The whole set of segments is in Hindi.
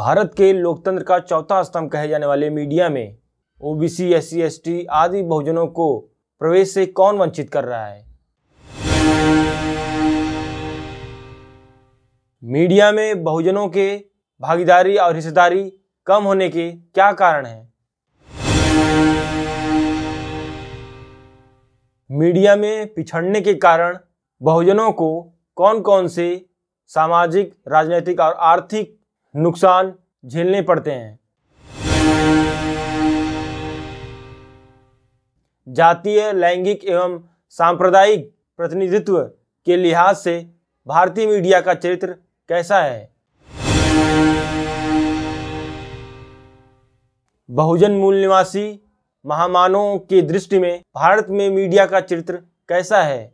भारत के लोकतंत्र का चौथा स्तंभ कहे जाने वाले मीडिया में ओबीसी एस टी आदि बहुजनों को प्रवेश से कौन वंचित कर रहा है मीडिया में बहुजनों के भागीदारी और हिस्सेदारी कम होने के क्या कारण हैं मीडिया में पिछड़ने के कारण बहुजनों को कौन कौन से सामाजिक राजनीतिक और आर्थिक नुकसान झेलने पड़ते हैं जातीय लैंगिक एवं सांप्रदायिक प्रतिनिधित्व के लिहाज से भारतीय मीडिया का चरित्र कैसा है बहुजन मूल निवासी महामानों की दृष्टि में भारत में मीडिया का चरित्र कैसा है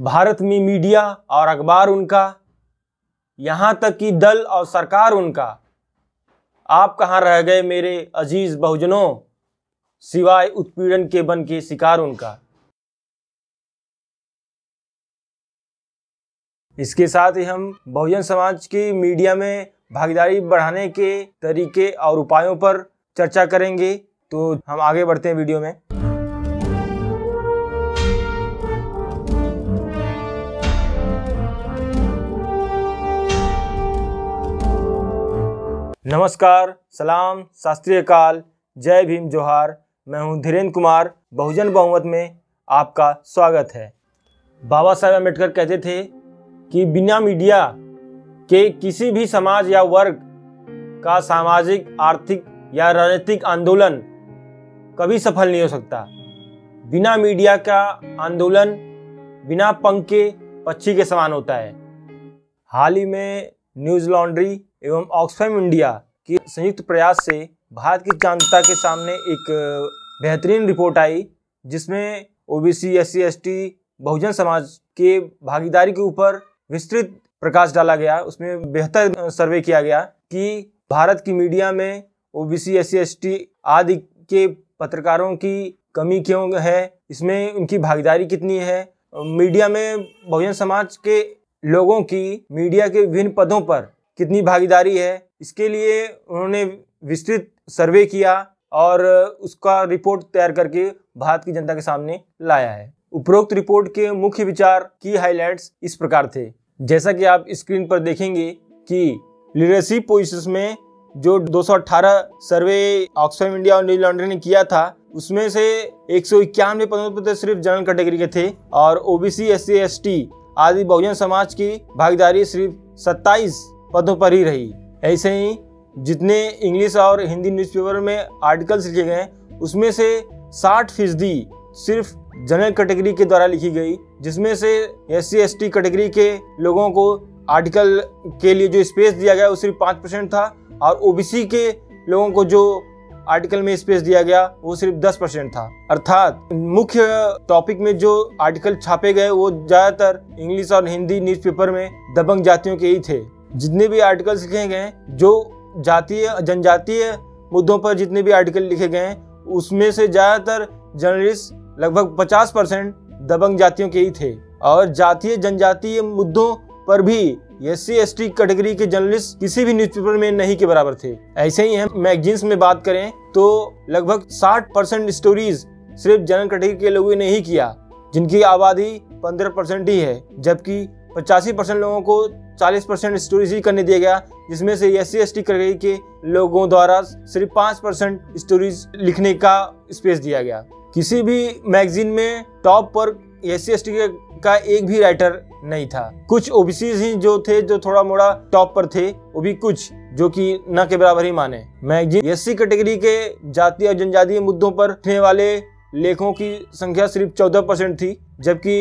भारत में मीडिया और अखबार उनका यहाँ तक कि दल और सरकार उनका आप कहाँ रह गए मेरे अजीज बहुजनों सिवाय उत्पीड़न के बन के शिकार उनका इसके साथ ही हम बहुजन समाज की मीडिया में भागीदारी बढ़ाने के तरीके और उपायों पर चर्चा करेंगे तो हम आगे बढ़ते हैं वीडियो में नमस्कार सलाम शास्त्रीय काल जय भीम जोहार मैं हूं धीरेन्द्र कुमार बहुजन बहुमत में आपका स्वागत है बाबा साहेब अम्बेडकर कहते थे कि बिना मीडिया के किसी भी समाज या वर्ग का सामाजिक आर्थिक या राजनीतिक आंदोलन कभी सफल नहीं हो सकता बिना मीडिया का आंदोलन बिना पंख के पक्षी के समान होता है हाल ही में न्यूज़ लॉन्ड्री एवं ऑक्सफैम इंडिया के संयुक्त प्रयास से भारत की जनता के सामने एक बेहतरीन रिपोर्ट आई जिसमें ओबीसी एस टी बहुजन समाज के भागीदारी के ऊपर विस्तृत प्रकाश डाला गया उसमें बेहतर सर्वे किया गया कि भारत की मीडिया में सी एस टी आदि के पत्रकारों की कमी क्यों है इसमें उनकी भागीदारी कितनी है मीडिया में बहुजन समाज के लोगों की मीडिया के विभिन्न पदों पर कितनी भागीदारी है इसके लिए उन्होंने विस्तृत सर्वे किया और उसका रिपोर्ट तैयार करके भारत की जनता के सामने लाया है उपरोक्त रिपोर्ट के मुख्य विचार की हाइलाइट्स इस प्रकार थे जैसा कि आप स्क्रीन पर देखेंगे कि लीडरशिप पोजिशन में जो 218 सर्वे ऑक्सफैम इंडिया और लॉन्ड्री ने किया था उसमें से एक सौ इक्यानवे पद सिर्फ जनरल कैटेगरी के थे और ओबीसी एस एसटी आदि बहुजन समाज की भागीदारी सिर्फ 27 पदों पर ही रही ऐसे ही जितने इंग्लिश और हिंदी न्यूज़पेपर में आर्टिकल्स लिखे गए उसमें से साठ फीसदी सिर्फ जनरल कैटेगरी के द्वारा लिखी गई जिसमें से एस सी कैटेगरी के लोगों को आर्टिकल के लिए जो स्पेस दिया गया वो सिर्फ पाँच परसेंट था और ओ के लोगों को जो आर्टिकल में स्पेस दिया गया वो सिर्फ दस परसेंट था अर्थात मुख्य टॉपिक में जो आर्टिकल छापे गए वो ज़्यादातर इंग्लिश और हिंदी न्यूज़पेपर में दबंग जातियों के ही थे जितने भी आर्टिकल्स लिखे गए जो जातीय जनजातीय मुद्दों पर जितने भी आर्टिकल लिखे गए हैं उसमें से ज़्यादातर जर्नलिस्ट लगभग 50 परसेंट दबंग जातियों के ही थे और जातीय जनजातीय मुद्दों पर भी S C S T category के जर्नलिस्ट किसी भी न्यूज़पेपर में नहीं के बराबर थे ऐसे ही हम मैगजीन्स में बात करें तो लगभग 60 परसेंट स्टोरीज सिर्फ जनरल कैटेगरी के लोगों ने ही किया जिनकी आबादी 15 परसेंट ही है जबकि पचासी परसेंट लोगों को चालीस परसेंट स्टोर रिसीव करने दिया गया जिसमें से एस सी एस टी के लोगों द्वारा सिर्फ पाँच परसेंट स्टोरीज लिखने का स्पेस दिया गया किसी भी मैगजीन में टॉप पर एस सी एस टी का एक भी राइटर नहीं था कुछ ओबीसी ही जो थे जो थोड़ा मोड़ा टॉप पर थे वो भी कुछ जो कि न के बराबर ही माने मैगजीन एस सी कैटेगरी के जाति और जनजातीय मुद्दों पर लिखने वाले लेखों की संख्या सिर्फ चौदह परसेंट थी जबकि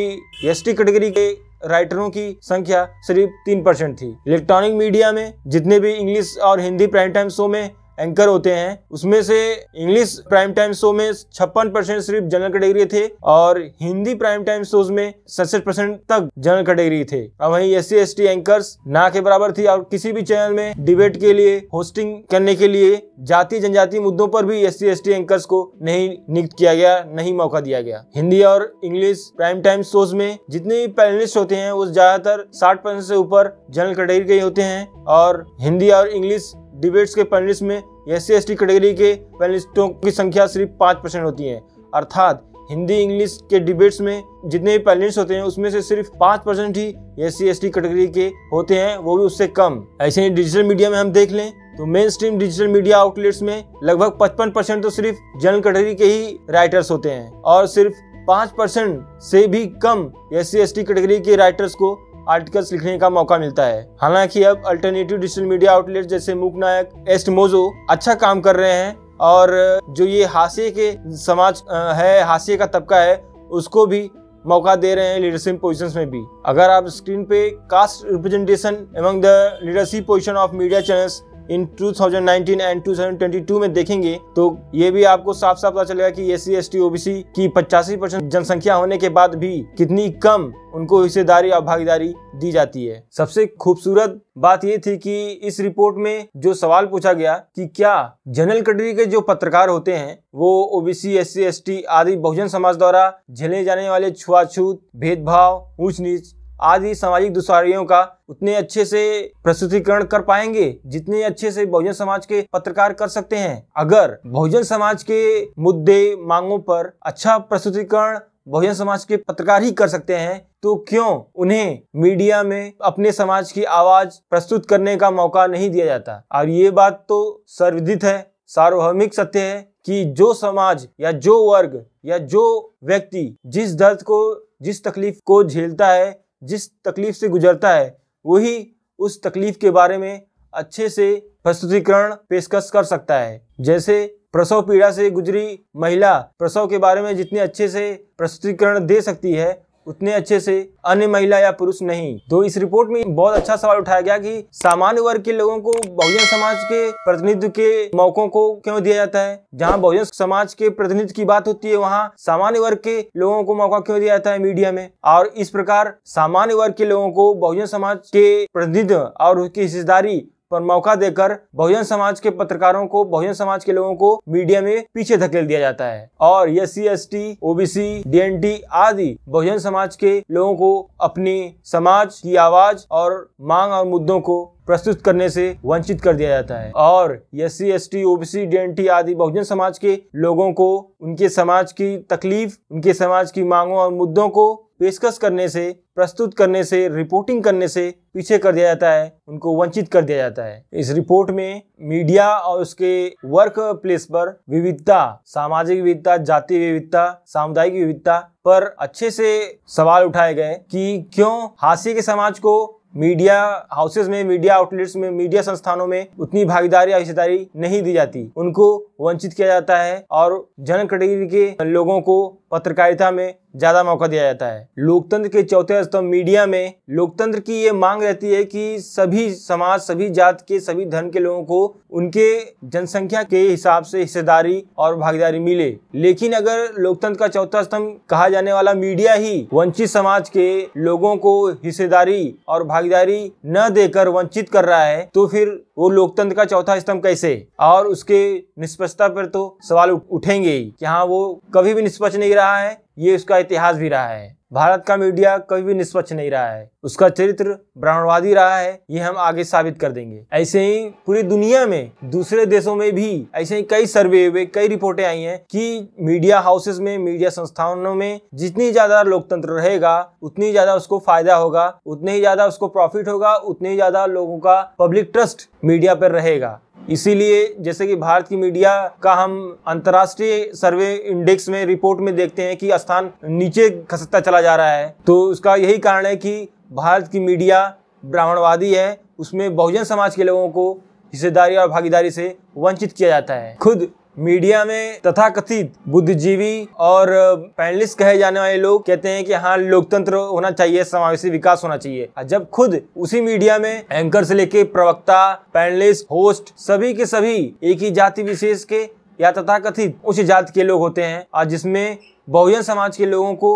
एस टी कैटेगरी के राइटरों की संख्या सिर्फ तीन परसेंट थी इलेक्ट्रॉनिक मीडिया में जितने भी इंग्लिश और हिंदी प्राइम टाइम शो में एंकर होते हैं उसमें से इंग्लिश प्राइम टाइम शो में छप्पन परसेंट सिर्फ जनरल कैटेगरी थे और हिंदी प्राइम टाइम शोज में सड़सठ परसेंट तक जनरल कैटेगरी थे और वहीं एस सी एंकर्स ना के बराबर थी और किसी भी चैनल में डिबेट के लिए होस्टिंग करने के लिए जाति जनजाति मुद्दों पर भी एस सी एंकर्स को नहीं नियुक्त किया गया नहीं मौका दिया गया हिंदी और इंग्लिश प्राइम टाइम शोज में जितने भी पैनलिस्ट होते हैं वो ज्यादातर साठ परसेंट से ऊपर जनरल कैटेगरी के होते हैं और हिंदी और इंग्लिश डिबेट्स के पैनलिस्ट में एस सी कैटेगरी के पैनलिस्टों की संख्या सिर्फ पाँच परसेंट होती है अर्थात हिंदी इंग्लिश के डिबेट्स में जितने भी पैनलिस्ट होते हैं उसमें से सिर्फ पाँच परसेंट ही एस सी कैटेगरी के होते हैं वो भी उससे कम ऐसे ही डिजिटल मीडिया में हम देख लें तो mainstream digital media outlets में लगभग 55 परसेंट तो सिर्फ जनरल कैटेगरी के ही राइटर्स होते हैं और सिर्फ पाँच परसेंट से भी कम एस सी कैटेगरी के राइटर्स को आर्टिकल्स लिखने का मौका मिलता है हालांकि अब अल्टरनेटिव डिजिटल मीडिया आउटलेट जैसे मूक नायक एस्ट मोजो अच्छा काम कर रहे हैं और जो ये हाशिए के समाज है हाशिए का तबका है उसको भी मौका दे रहे हैं लीडरशिप पोजीशंस में भी अगर आप स्क्रीन पे caste representation among the leadership position of media channels in 2019 and 2022 में देखेंगे तो ये भी आपको साफ साफ पता चलेगा कि S C S T OBC की पचासी परसेंट जनसंख्या होने के बाद भी कितनी कम उनको हिस्सेदारी और भागीदारी दी जाती है सबसे खूबसूरत बात ये थी कि इस रिपोर्ट में जो सवाल पूछा गया कि क्या जनरल कैटेगरी के जो पत्रकार होते हैं वो ओबीसी एस सी आदि बहुजन समाज द्वारा झेले जाने वाले छुआछूत भेदभाव ऊंच नीच आदि सामाजिक दुशारियों का उतने अच्छे से प्रस्तुतिकरण कर पाएंगे जितने अच्छे से बहुजन समाज के पत्रकार कर सकते हैं अगर बहुजन समाज के मुद्दे मांगों पर अच्छा प्रस्तुतिकरण बहुजन समाज के पत्रकार ही कर सकते हैं तो क्यों उन्हें मीडिया में अपने समाज की आवाज प्रस्तुत करने का मौका नहीं दिया जाता और ये बात तो सर्वविदित है सार्वभौमिक सत्य है कि जो समाज या जो वर्ग या जो व्यक्ति जिस दर्द को जिस तकलीफ को झेलता है जिस तकलीफ से गुजरता है वही उस तकलीफ के बारे में अच्छे से प्रस्तुतिकरण पेशकश कर सकता है जैसे प्रसव पीड़ा से गुजरी महिला प्रसव के बारे में जितने अच्छे से प्रस्तुतिकरण दे सकती है उतने अच्छे से अन्य महिला या पुरुष नहीं तो इस रिपोर्ट में बहुत अच्छा सवाल उठाया गया कि सामान्य वर्ग के लोगों को बहुजन समाज के प्रतिनिधि के मौकों को क्यों दिया जाता है जहाँ बहुजन समाज के प्रतिनिधि की बात होती है वहाँ सामान्य वर्ग के लोगों को मौका क्यों दिया जाता है मीडिया में और इस प्रकार सामान्य वर्ग के लोगों को बहुजन समाज के प्रतिनिधि और उसकी हिस्सेदारी पर मौका देकर बहुजन समाज के पत्रकारों को बहुजन समाज के लोगों को मीडिया में पीछे धकेल दिया जाता है और S C S T OBC DNT आदि बहुजन समाज के लोगों को अपनी समाज की आवाज और मांग और मुद्दों को प्रस्तुत करने से वंचित कर दिया जाता है और S C S T OBC DNT आदि बहुजन समाज के लोगों को उनके समाज की तकलीफ उनके समाज की मांगों और मुद्दों को पेशकश करने से प्रस्तुत करने से रिपोर्टिंग करने से पीछे कर दिया जाता है उनको वंचित कर दिया जाता है इस रिपोर्ट में मीडिया और उसके वर्क प्लेस पर विविधता सामाजिक विविधता जातीय विविधता सामुदायिक विविधता पर अच्छे से सवाल उठाए गए कि क्यों हाशिए के समाज को मीडिया हाउसेज में मीडिया आउटलेट्स में मीडिया संस्थानों में उतनी भागीदारी या हिस्सेदारी नहीं दी जाती उनको वंचित किया जाता है और जन कैटेगरी के लोगों को पत्रकारिता में ज़्यादा मौका दिया जाता है लोकतंत्र के चौथे स्तंभ मीडिया में लोकतंत्र की ये मांग रहती है कि सभी समाज सभी जात के सभी धर्म के लोगों को उनके जनसंख्या के हिसाब से हिस्सेदारी और भागीदारी मिले लेकिन अगर लोकतंत्र का चौथा स्तंभ कहा जाने वाला मीडिया ही वंचित समाज के लोगों को हिस्सेदारी और भागीदारी न देकर वंचित कर रहा है तो फिर वो लोकतंत्र का चौथा स्तंभ कैसे और उसके निष्पक्षता पर तो सवाल उठेंगे ही कि हाँ वो कभी भी निष्पक्ष नहीं रहा है ये उसका इतिहास भी रहा है भारत का मीडिया कभी भी निष्पक्ष नहीं रहा है उसका चरित्र ब्राह्मणवादी रहा है ये हम आगे साबित कर देंगे ऐसे ही पूरी दुनिया में दूसरे देशों में भी ऐसे ही कई सर्वे हुए कई रिपोर्टें आई हैं कि मीडिया हाउसेस में मीडिया संस्थानों में जितनी ज्यादा लोकतंत्र रहेगा उतनी ज्यादा उसको फायदा होगा उतने ही ज्यादा उसको प्रॉफिट होगा उतने ही ज्यादा लोगों का पब्लिक ट्रस्ट मीडिया पर रहेगा इसीलिए जैसे कि भारत की मीडिया का हम अंतर्राष्ट्रीय सर्वे इंडेक्स में रिपोर्ट में देखते हैं कि स्थान नीचे खसकता चला जा रहा है तो उसका यही कारण है कि भारत की मीडिया ब्राह्मणवादी है उसमें बहुजन समाज के लोगों को हिस्सेदारी और भागीदारी से वंचित किया जाता है खुद मीडिया में तथाकथित बुद्धिजीवी और पैनलिस्ट कहे जाने वाले लोग कहते हैं कि हाँ लोकतंत्र होना चाहिए समावेशी विकास होना चाहिए जब खुद उसी मीडिया में एंकर से लेके प्रवक्ता पैनलिस्ट होस्ट सभी के सभी एक ही जाति विशेष के या तथा कथित उच्च जाति के लोग होते हैं और जिसमें बहुजन समाज के लोगों को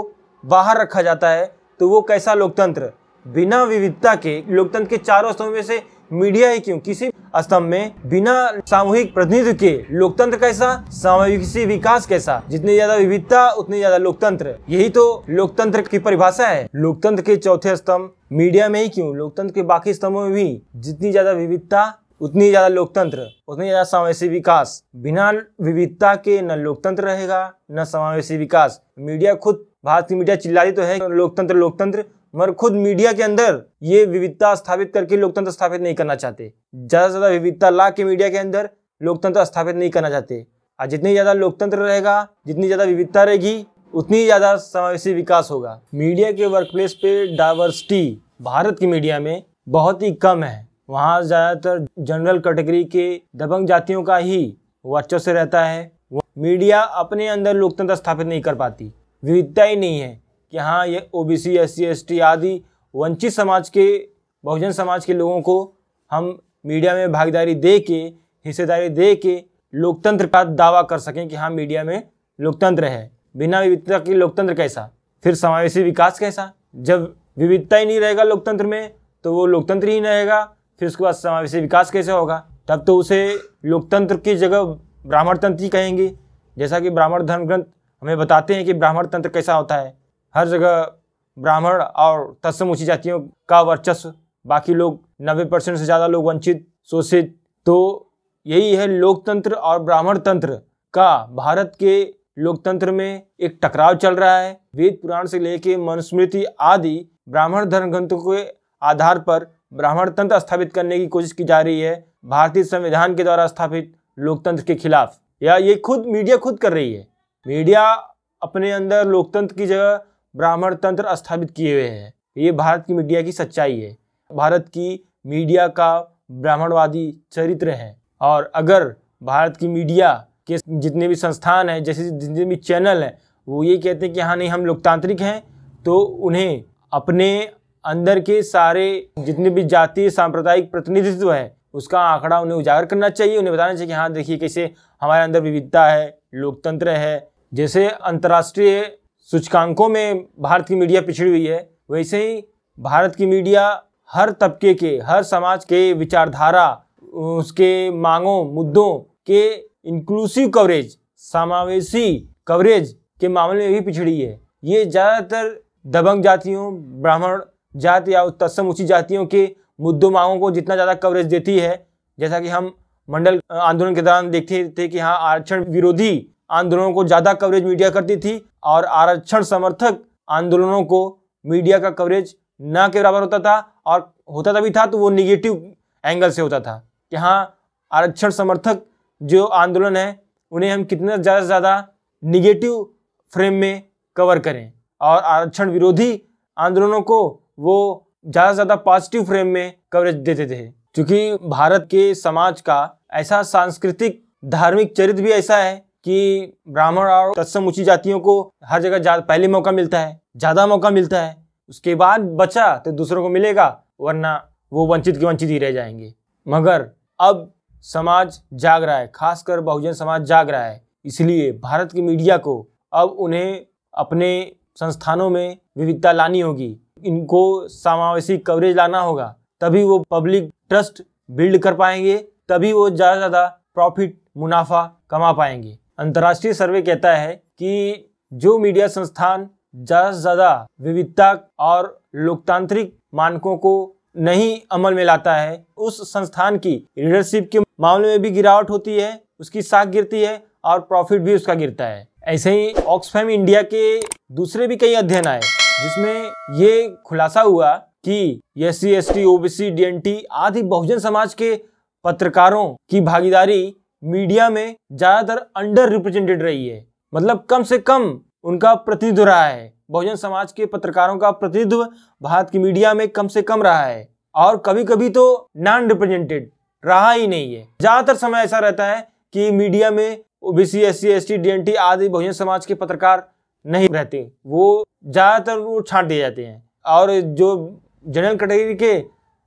बाहर रखा जाता है तो वो कैसा लोकतंत्र बिना विविधता के लोकतंत्र के चारों स्तंभ में से मीडिया ही क्यों किसी स्तंभ में बिना सामूहिक प्रतिनिधित्व के लोकतंत्र कैसा सामूहिक विकास कैसा जितनी ज्यादा विविधता उतनी ज्यादा लोकतंत्र यही तो लोकतंत्र की परिभाषा है लोकतंत्र के चौथे स्तंभ मीडिया में ही क्यों लोकतंत्र के बाकी स्तंभों में भी जितनी ज्यादा विविधता उतनी ज्यादा लोकतंत्र उतनी ज्यादा समावेशी विकास बिना विविधता के न लोकतंत्र रहेगा न समावेशी विकास मीडिया खुद भारत की मीडिया चिल्लाती तो है लोकतंत्र लोकतंत्र मगर खुद मीडिया के अंदर ये विविधता स्थापित करके लोकतंत्र स्थापित नहीं करना चाहते ज़्यादा से ज़्यादा विविधता ला के मीडिया के अंदर लोकतंत्र स्थापित नहीं करना चाहते और जितनी ज़्यादा लोकतंत्र रहेगा जितनी ज़्यादा विविधता रहेगी उतनी ज़्यादा समावेशी विकास होगा मीडिया के वर्क प्लेस पे डाइवर्सिटी भारत की मीडिया में बहुत ही कम है वहाँ ज़्यादातर जनरल कैटेगरी के दबंग जातियों का ही वर्चस्व रहता है मीडिया अपने अंदर लोकतंत्र स्थापित नहीं कर पाती विविधता ही नहीं है कि हाँ ये O B C S C S T आदि वंचित समाज के बहुजन समाज के लोगों को हम मीडिया में भागीदारी दे के हिस्सेदारी दे के लोकतंत्र का दावा कर सकें कि हाँ मीडिया में लोकतंत्र है बिना विविधता के लोकतंत्र कैसा फिर समावेशी विकास कैसा जब विविधता ही नहीं रहेगा लोकतंत्र में तो वो लोकतंत्र ही नहीं रहेगा फिर उसके बाद समावेशी विकास कैसे होगा तब तो उसे लोकतंत्र की जगह ब्राह्मण तंत्र ही कहेंगे जैसा कि ब्राह्मण धर्म ग्रंथ हमें बताते हैं कि ब्राह्मण तंत्र कैसा होता है हर जगह ब्राह्मण और तत्सम ऊंची जातियों का वर्चस्व बाकी लोग नब्बे परसेंट से ज़्यादा लोग वंचित शोषित तो यही है लोकतंत्र और ब्राह्मण तंत्र का भारत के लोकतंत्र में एक टकराव चल रहा है वेद पुराण से लेके मनुस्मृति आदि ब्राह्मण धर्म ग्रंथों के आधार पर ब्राह्मण तंत्र स्थापित करने की कोशिश की जा रही है भारतीय संविधान के द्वारा स्थापित लोकतंत्र के खिलाफ या ये खुद मीडिया खुद कर रही है मीडिया अपने अंदर लोकतंत्र की जगह ब्राह्मण तंत्र स्थापित किए हुए हैं ये भारत की मीडिया की सच्चाई है भारत की मीडिया का ब्राह्मणवादी चरित्र है और अगर भारत की मीडिया के जितने भी संस्थान हैं जैसे जितने भी चैनल हैं वो ये कहते हैं कि हाँ नहीं हम लोकतांत्रिक हैं तो उन्हें अपने अंदर के सारे जितने भी जातीय सांप्रदायिक प्रतिनिधित्व है उसका आंकड़ा उन्हें उजागर करना चाहिए उन्हें बताना चाहिए कि हाँ देखिए कैसे हमारे अंदर विविधता है लोकतंत्र है जैसे अंतर्राष्ट्रीय सूचकांकों में भारत की मीडिया पिछड़ी हुई है वैसे ही भारत की मीडिया हर तबके के हर समाज के विचारधारा उसके मांगों मुद्दों के इंक्लूसिव कवरेज समावेशी कवरेज के मामले में भी पिछड़ी है ये ज़्यादातर दबंग जातियों ब्राह्मण जाति या तत्सम उसी जातियों के मुद्दों मांगों को जितना ज़्यादा कवरेज देती है जैसा कि हम मंडल आंदोलन के दौरान देखते थे कि हाँ आरक्षण विरोधी आंदोलनों को ज़्यादा कवरेज मीडिया करती थी और आरक्षण समर्थक आंदोलनों को मीडिया का कवरेज ना के बराबर होता था और होता तभी था तो वो निगेटिव एंगल से होता था कि हाँ आरक्षण समर्थक जो आंदोलन है उन्हें हम कितना ज़्यादा से ज़्यादा निगेटिव फ्रेम में कवर करें और आरक्षण विरोधी आंदोलनों को वो ज़्यादा से ज़्यादा पॉजिटिव फ्रेम में कवरेज देते थे क्योंकि भारत के समाज का ऐसा सांस्कृतिक धार्मिक चरित्र भी ऐसा है कि ब्राह्मण और तत्सम ऊंची जातियों को हर जगह पहले मौका मिलता है ज़्यादा मौका मिलता है उसके बाद बचा तो दूसरों को मिलेगा वरना वो वंचित के वंचित ही रह जाएंगे मगर अब समाज जाग रहा है खासकर बहुजन समाज जाग रहा है इसलिए भारत की मीडिया को अब उन्हें अपने संस्थानों में विविधता लानी होगी इनको समावेशी कवरेज लाना होगा तभी वो पब्लिक ट्रस्ट बिल्ड कर पाएंगे तभी वो ज़्यादा से ज़्यादा प्रॉफिट मुनाफा कमा पाएंगे अंतर्राष्ट्रीय सर्वे कहता है कि जो मीडिया संस्थान ज़्यादा से ज़्यादा विविधता और लोकतांत्रिक मानकों को नहीं अमल में लाता है उस संस्थान की लीडरशिप के मामले में भी गिरावट होती है उसकी साख गिरती है और प्रॉफिट भी उसका गिरता है ऐसे ही ऑक्सफैम इंडिया के दूसरे भी कई अध्ययन आए जिसमें ये खुलासा हुआ कि S C S T O B C D N T आदि बहुजन समाज के पत्रकारों की भागीदारी मीडिया में ज़्यादातर अंडर रिप्रेजेंटेड रही है मतलब कम से कम उनका प्रतिनिधित्व रहा है बहुजन समाज के पत्रकारों का प्रतिनिधित्व भारत की मीडिया में कम से कम रहा है और कभी कभी तो नॉन रिप्रेजेंटेड रहा ही नहीं है ज़्यादातर समय ऐसा रहता है कि मीडिया में OBC S C S T D N T आदि बहुजन समाज के पत्रकार नहीं रहते वो ज़्यादातर वो छाट दिए जाते हैं और जो जनरल कैटेगरी के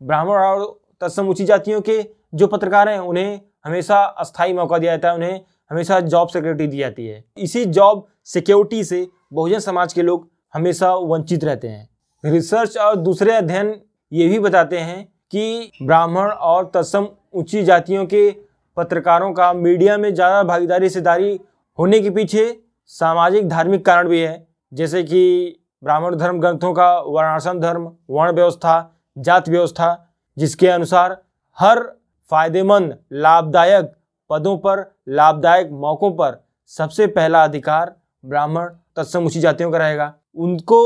ब्राह्मण और तत्सम ऊंची जातियों के जो पत्रकार हैं उन्हें हमेशा अस्थाई मौका दिया जाता है उन्हें हमेशा जॉब सिक्योरिटी दी जाती है इसी जॉब सिक्योरिटी से बहुजन समाज के लोग हमेशा वंचित रहते हैं रिसर्च और दूसरे अध्ययन ये भी बताते हैं कि ब्राह्मण और तत्सम ऊंची जातियों के पत्रकारों का मीडिया में ज़्यादा भागीदारी हिस्सेदारी होने के पीछे सामाजिक धार्मिक कारण भी है जैसे कि ब्राह्मण धर्म ग्रंथों का वर्णाश्रम धर्म वर्ण व्यवस्था जात व्यवस्था जिसके अनुसार हर फायदेमंद लाभदायक पदों पर लाभदायक मौक़ों पर सबसे पहला अधिकार ब्राह्मण तत्सम उसी जातियों का रहेगा उनको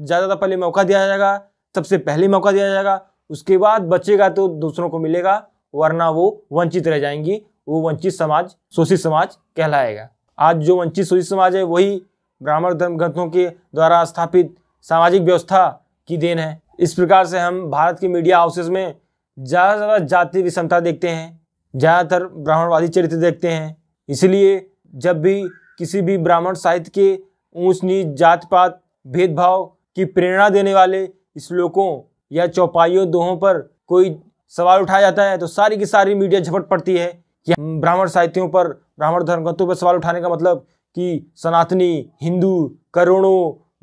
ज़्यादा पहले मौका दिया जाएगा सबसे पहले मौका दिया जाएगा उसके बाद बचेगा तो दूसरों को मिलेगा वरना वो वंचित रह जाएंगी वो वंचित समाज शोषित समाज कहलाएगा आज जो वंचित शोषित समाज है वही ब्राह्मण धर्म ग्रंथों के द्वारा स्थापित सामाजिक व्यवस्था की देन है इस प्रकार से हम भारत के मीडिया हाउसेस में ज़्यादा जाति विषमता देखते हैं ज़्यादातर ब्राह्मणवादी चरित्र देखते हैं इसलिए जब भी किसी भी ब्राह्मण साहित्य के ऊंच नीच जात पात भेदभाव की प्रेरणा देने वाले श्लोकों या चौपाइयों दोहों पर कोई सवाल उठाया जाता है तो सारी की सारी मीडिया झपट पड़ती है कि ब्राह्मण साहित्यों पर ब्राह्मण धर्म ग्रंथों पर सवाल उठाने का मतलब कि सनातनी हिंदू करोड़ों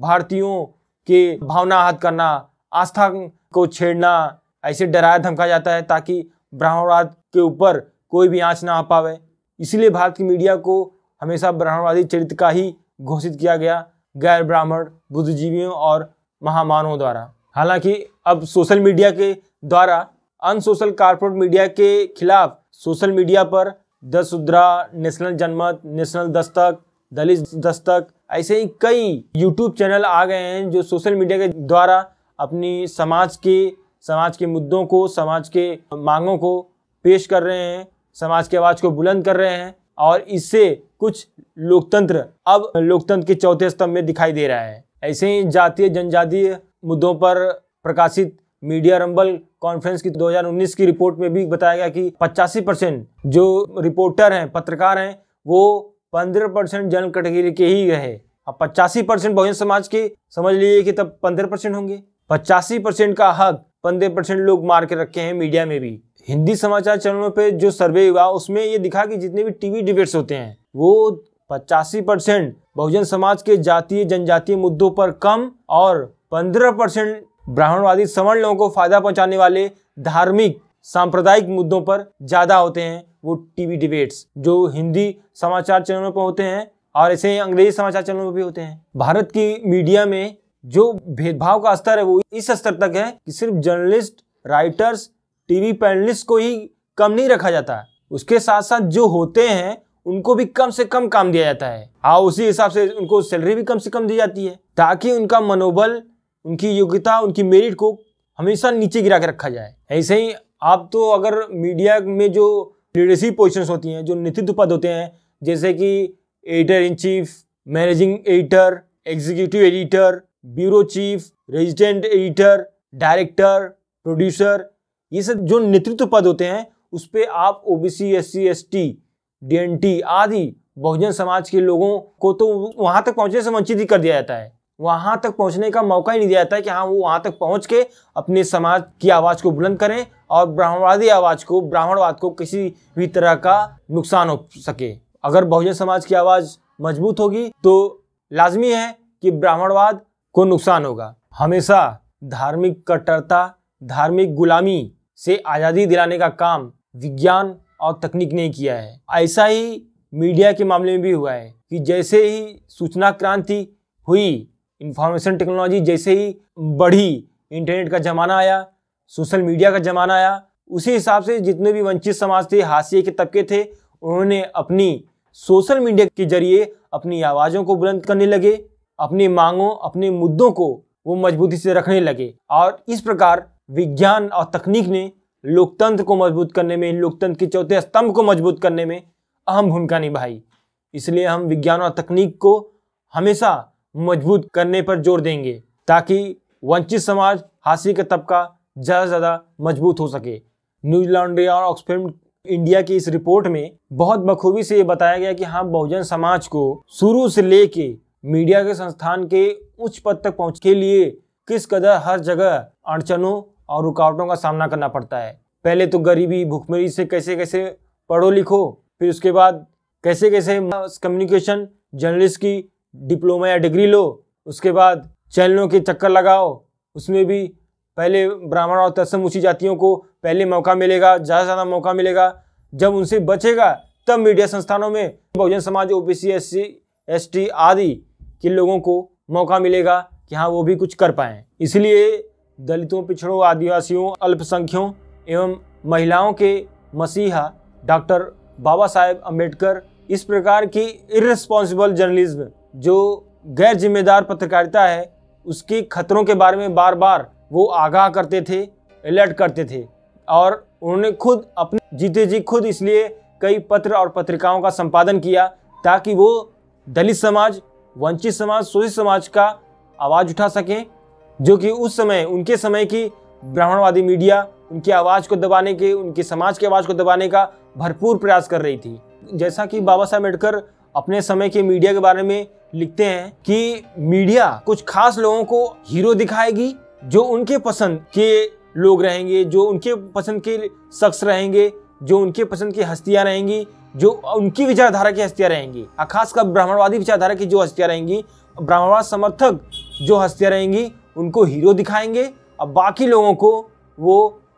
भारतीयों के भावना हाथ करना आस्था को छेड़ना ऐसे डराया धमका जाता है ताकि ब्राह्मणवाद के ऊपर कोई भी आँच ना आ पावे इसीलिए भारत की मीडिया को हमेशा ब्राह्मणवादी चरित्र का ही घोषित किया गया गैर ब्राह्मण बुद्धिजीवियों और महामानवों द्वारा हालांकि अब सोशल मीडिया के द्वारा अनसोशल कारपोरेट मीडिया के खिलाफ सोशल मीडिया पर दस सुधरा नेशनल जनमत नेशनल दस्तक दलित दस्तक ऐसे ही कई यूट्यूब चैनल आ गए हैं जो सोशल मीडिया के द्वारा अपनी समाज के समाज के मुद्दों को समाज के मांगों को पेश कर रहे हैं समाज की आवाज़ को बुलंद कर रहे हैं और इससे कुछ लोकतंत्र अब लोकतंत्र के चौथे स्तंभ में दिखाई दे रहा है ऐसे ही जातीय जनजातीय मुद्दों पर प्रकाशित मीडिया रंबल कॉन्फ्रेंस की 2019 की रिपोर्ट में भी बताया गया कि पचासी परसेंट जो रिपोर्टर हैं पत्रकार हैं वो पंद्रह परसेंट जन कैटेगरी के ही रहे अब पचासी परसेंट बहुजन समाज के समझ लीजिए कि तब पंद्रह परसेंट होंगे पचासी परसेंट का हक पंद्रह परसेंट लोग मार के रखे हैं मीडिया में भी हिंदी समाचार चैनलों पे जो सर्वे हुआ उसमें ये दिखा कि जितने भी टीवी डिबेट्स होते हैं वो पचासी परसेंट बहुजन समाज के जातीय जनजातीय मुद्दों पर कम और पंद्रह परसेंट ब्राह्मणवादी सवर्ण लोगों को फायदा पहुंचाने वाले धार्मिक सांप्रदायिक मुद्दों पर ज़्यादा होते हैं वो टीवी डिबेट्स जो हिंदी समाचार चैनलों पर होते हैं और ऐसे अंग्रेजी समाचार चैनलों पर भी होते हैं भारत की मीडिया में जो भेदभाव का स्तर है वो इस स्तर तक है कि सिर्फ जर्नलिस्ट राइटर्स टीवी पैनलिस्ट को ही कम नहीं रखा जाता उसके साथ साथ जो होते हैं उनको भी कम से कम काम दिया जाता है हाँ उसी हिसाब से उनको सैलरी भी कम से कम दी जाती है ताकि उनका मनोबल उनकी योग्यता उनकी मेरिट को हमेशा नीचे गिरा के रखा जाए ऐसे ही आप तो अगर मीडिया में जो लीडरशिप पोजिशन होती हैं जो नेतृत्व पद होते हैं जैसे कि editor in chief managing editor executive editor bureau chief resident editor director producer ये सब जो नेतृत्व पद होते हैं उस पर आप O B C S C S T D N T आदि बहुजन समाज के लोगों को तो वहाँ तक पहुँचने से वंचित ही कर दिया जाता है वहाँ तक पहुँचने का मौका ही नहीं दिया जाता है कि हाँ वो वहाँ तक पहुँच के अपने समाज की आवाज़ को बुलंद करें और ब्राह्मणवादी आवाज़ को ब्राह्मणवाद को किसी भी तरह का नुकसान हो सके अगर बहुजन समाज की आवाज़ मजबूत होगी तो लाजमी है कि ब्राह्मणवाद को नुकसान होगा हमेशा धार्मिक कट्टरता धार्मिक गुलामी से आज़ादी दिलाने का काम विज्ञान और तकनीक ने किया है ऐसा ही मीडिया के मामले में भी हुआ है कि जैसे ही सूचना क्रांति हुई इंफॉर्मेशन टेक्नोलॉजी जैसे ही बढ़ी इंटरनेट का ज़माना आया सोशल मीडिया का ज़माना आया उसी हिसाब से जितने भी वंचित समाज थे हाशिए के तबके थे उन्होंने अपनी सोशल मीडिया के जरिए अपनी आवाज़ों को बुलंद करने लगे अपनी मांगों अपने मुद्दों को वो मजबूती से रखने लगे और इस प्रकार विज्ञान और तकनीक ने लोकतंत्र को मजबूत करने में लोकतंत्र के चौथे स्तंभ को मजबूत करने में अहम भूमिका निभाई इसलिए हम विज्ञान और तकनीक को हमेशा मजबूत करने पर जोर देंगे ताकि वंचित समाज हासिल का तबका ज़्यादा से ज़्यादा मजबूत हो सके न्यूजीलैंड और ऑक्सफर्ड इंडिया की इस रिपोर्ट में बहुत बखूबी से ये बताया गया कि हम हाँ, बहुजन समाज को शुरू से लेके मीडिया के संस्थान के उच्च पद तक पहुंच के लिए किस कदर हर जगह अड़चनों और रुकावटों का सामना करना पड़ता है पहले तो गरीबी भूखमरी से कैसे कैसे पढ़ो लिखो फिर उसके बाद कैसे कैसे कम्युनिकेशन जर्नलिस्ट की डिप्लोमा या डिग्री लो उसके बाद चैनलों के चक्कर लगाओ उसमें भी पहले ब्राह्मण और तत्सम ऊँची जातियों को पहले मौका मिलेगा ज़्यादा से ज़्यादा मौका मिलेगा जब उनसे बचेगा तब मीडिया संस्थानों में बहुजन समाज ओबीसी एससी एसटी आदि कि लोगों को मौका मिलेगा कि हाँ वो भी कुछ कर पाए इसलिए दलितों पिछड़ों आदिवासियों अल्पसंख्यों एवं महिलाओं के मसीहा डॉक्टर बाबा साहेब अम्बेडकर इस प्रकार की इरेस्पॉन्सिबल जर्नलिज्म जो गैर जिम्मेदार पत्रकारिता है उसके खतरों के बारे में बार बार वो आगाह करते थे अलर्ट करते थे और उन्होंने खुद अपने जीते जी खुद इसलिए कई पत्र और पत्रिकाओं का संपादन किया ताकि वो दलित समाज वंचित समाज शोषित समाज का आवाज़ उठा सकें जो कि उस समय उनके समय की ब्राह्मणवादी मीडिया उनकी आवाज़ को दबाने के उनके समाज की आवाज़ को दबाने का भरपूर प्रयास कर रही थी जैसा कि बाबा साहब अम्बेडकर अपने समय के मीडिया के बारे में लिखते हैं कि मीडिया कुछ खास लोगों को हीरो दिखाएगी जो उनके पसंद के लोग रहेंगे जो उनके पसंद के शख्स रहेंगे जो उनके पसंद की हस्तियाँ रहेंगी जो उनकी विचारधारा की हस्तियां रहेंगी खासकर ब्राह्मणवादी विचारधारा की जो हस्तियां रहेंगी ब्राह्मणवाद समर्थक जो हस्तियां रहेंगी उनको हीरो दिखाएंगे और बाकी लोगों को वो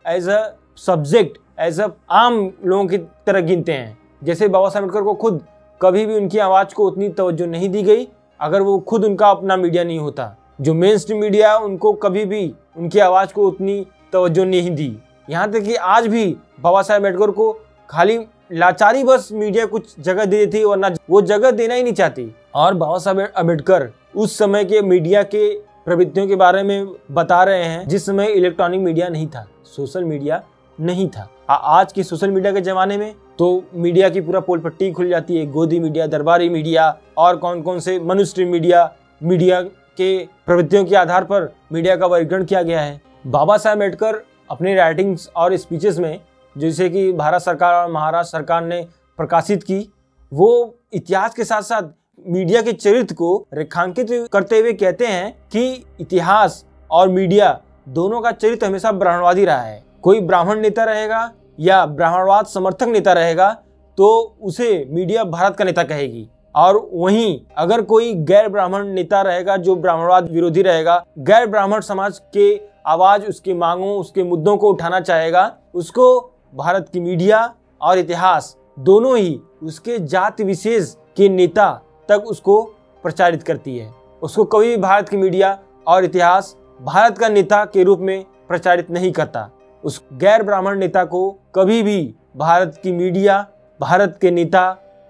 as a subject as a आम लोगों की तरह गिनते हैं जैसे बाबा साहब को खुद कभी भी उनकी आवाज़ को उतनी तवज्जो नहीं दी गई अगर वो खुद उनका अपना मीडिया नहीं होता जो मेन स्ट्रीम मीडिया उनको कभी भी उनकी आवाज़ को उतनी तवज्जो नहीं दी यहाँ तक कि आज भी बाबा साहेब अम्बेडकर को खाली लाचारी बस मीडिया कुछ जगह दे देती वरना वो जगह देना ही नहीं चाहती और बाबा साहब अम्बेडकर अं- उस समय के मीडिया के प्रवृत्तियों के बारे में बता रहे हैं जिस समय इलेक्ट्रॉनिक मीडिया नहीं था सोशल मीडिया नहीं था आ, आज के सोशल मीडिया के ज़माने में तो मीडिया की पूरा पोल पट्टी खुल जाती है गोदी मीडिया दरबारी मीडिया और कौन कौन से मनुष्य मीडिया मीडिया के प्रवृत्तियों के आधार पर मीडिया का वर्गीकरण किया गया है बाबा साहब अम्बेडकर अपने राइटिंग्स और स्पीचेस में जैसे कि भारत सरकार और महाराष्ट्र सरकार ने प्रकाशित की वो इतिहास के साथ साथ मीडिया के चरित्र को रेखांकित करते हुए कहते हैं कि इतिहास और मीडिया दोनों का चरित्र हमेशा ब्राह्मणवादी रहा है कोई ब्राह्मण नेता रहेगा या ब्राह्मणवाद समर्थक नेता रहेगा तो उसे मीडिया भारत का नेता कहेगी और वहीं अगर कोई गैर ब्राह्मण नेता रहेगा जो ब्राह्मणवाद विरोधी रहेगा गैर ब्राह्मण समाज के आवाज उसकी मांगों उसके मुद्दों को उठाना चाहेगा उसको भारत की मीडिया और इतिहास दोनों ही उसके जाति विशेष के नेता तक उसको प्रचारित करती है उसको कभी भी भारत की मीडिया और इतिहास भारत का नेता के रूप में प्रचारित नहीं करता उस गैर ब्राह्मण नेता को कभी भी भारत की मीडिया भारत के नेता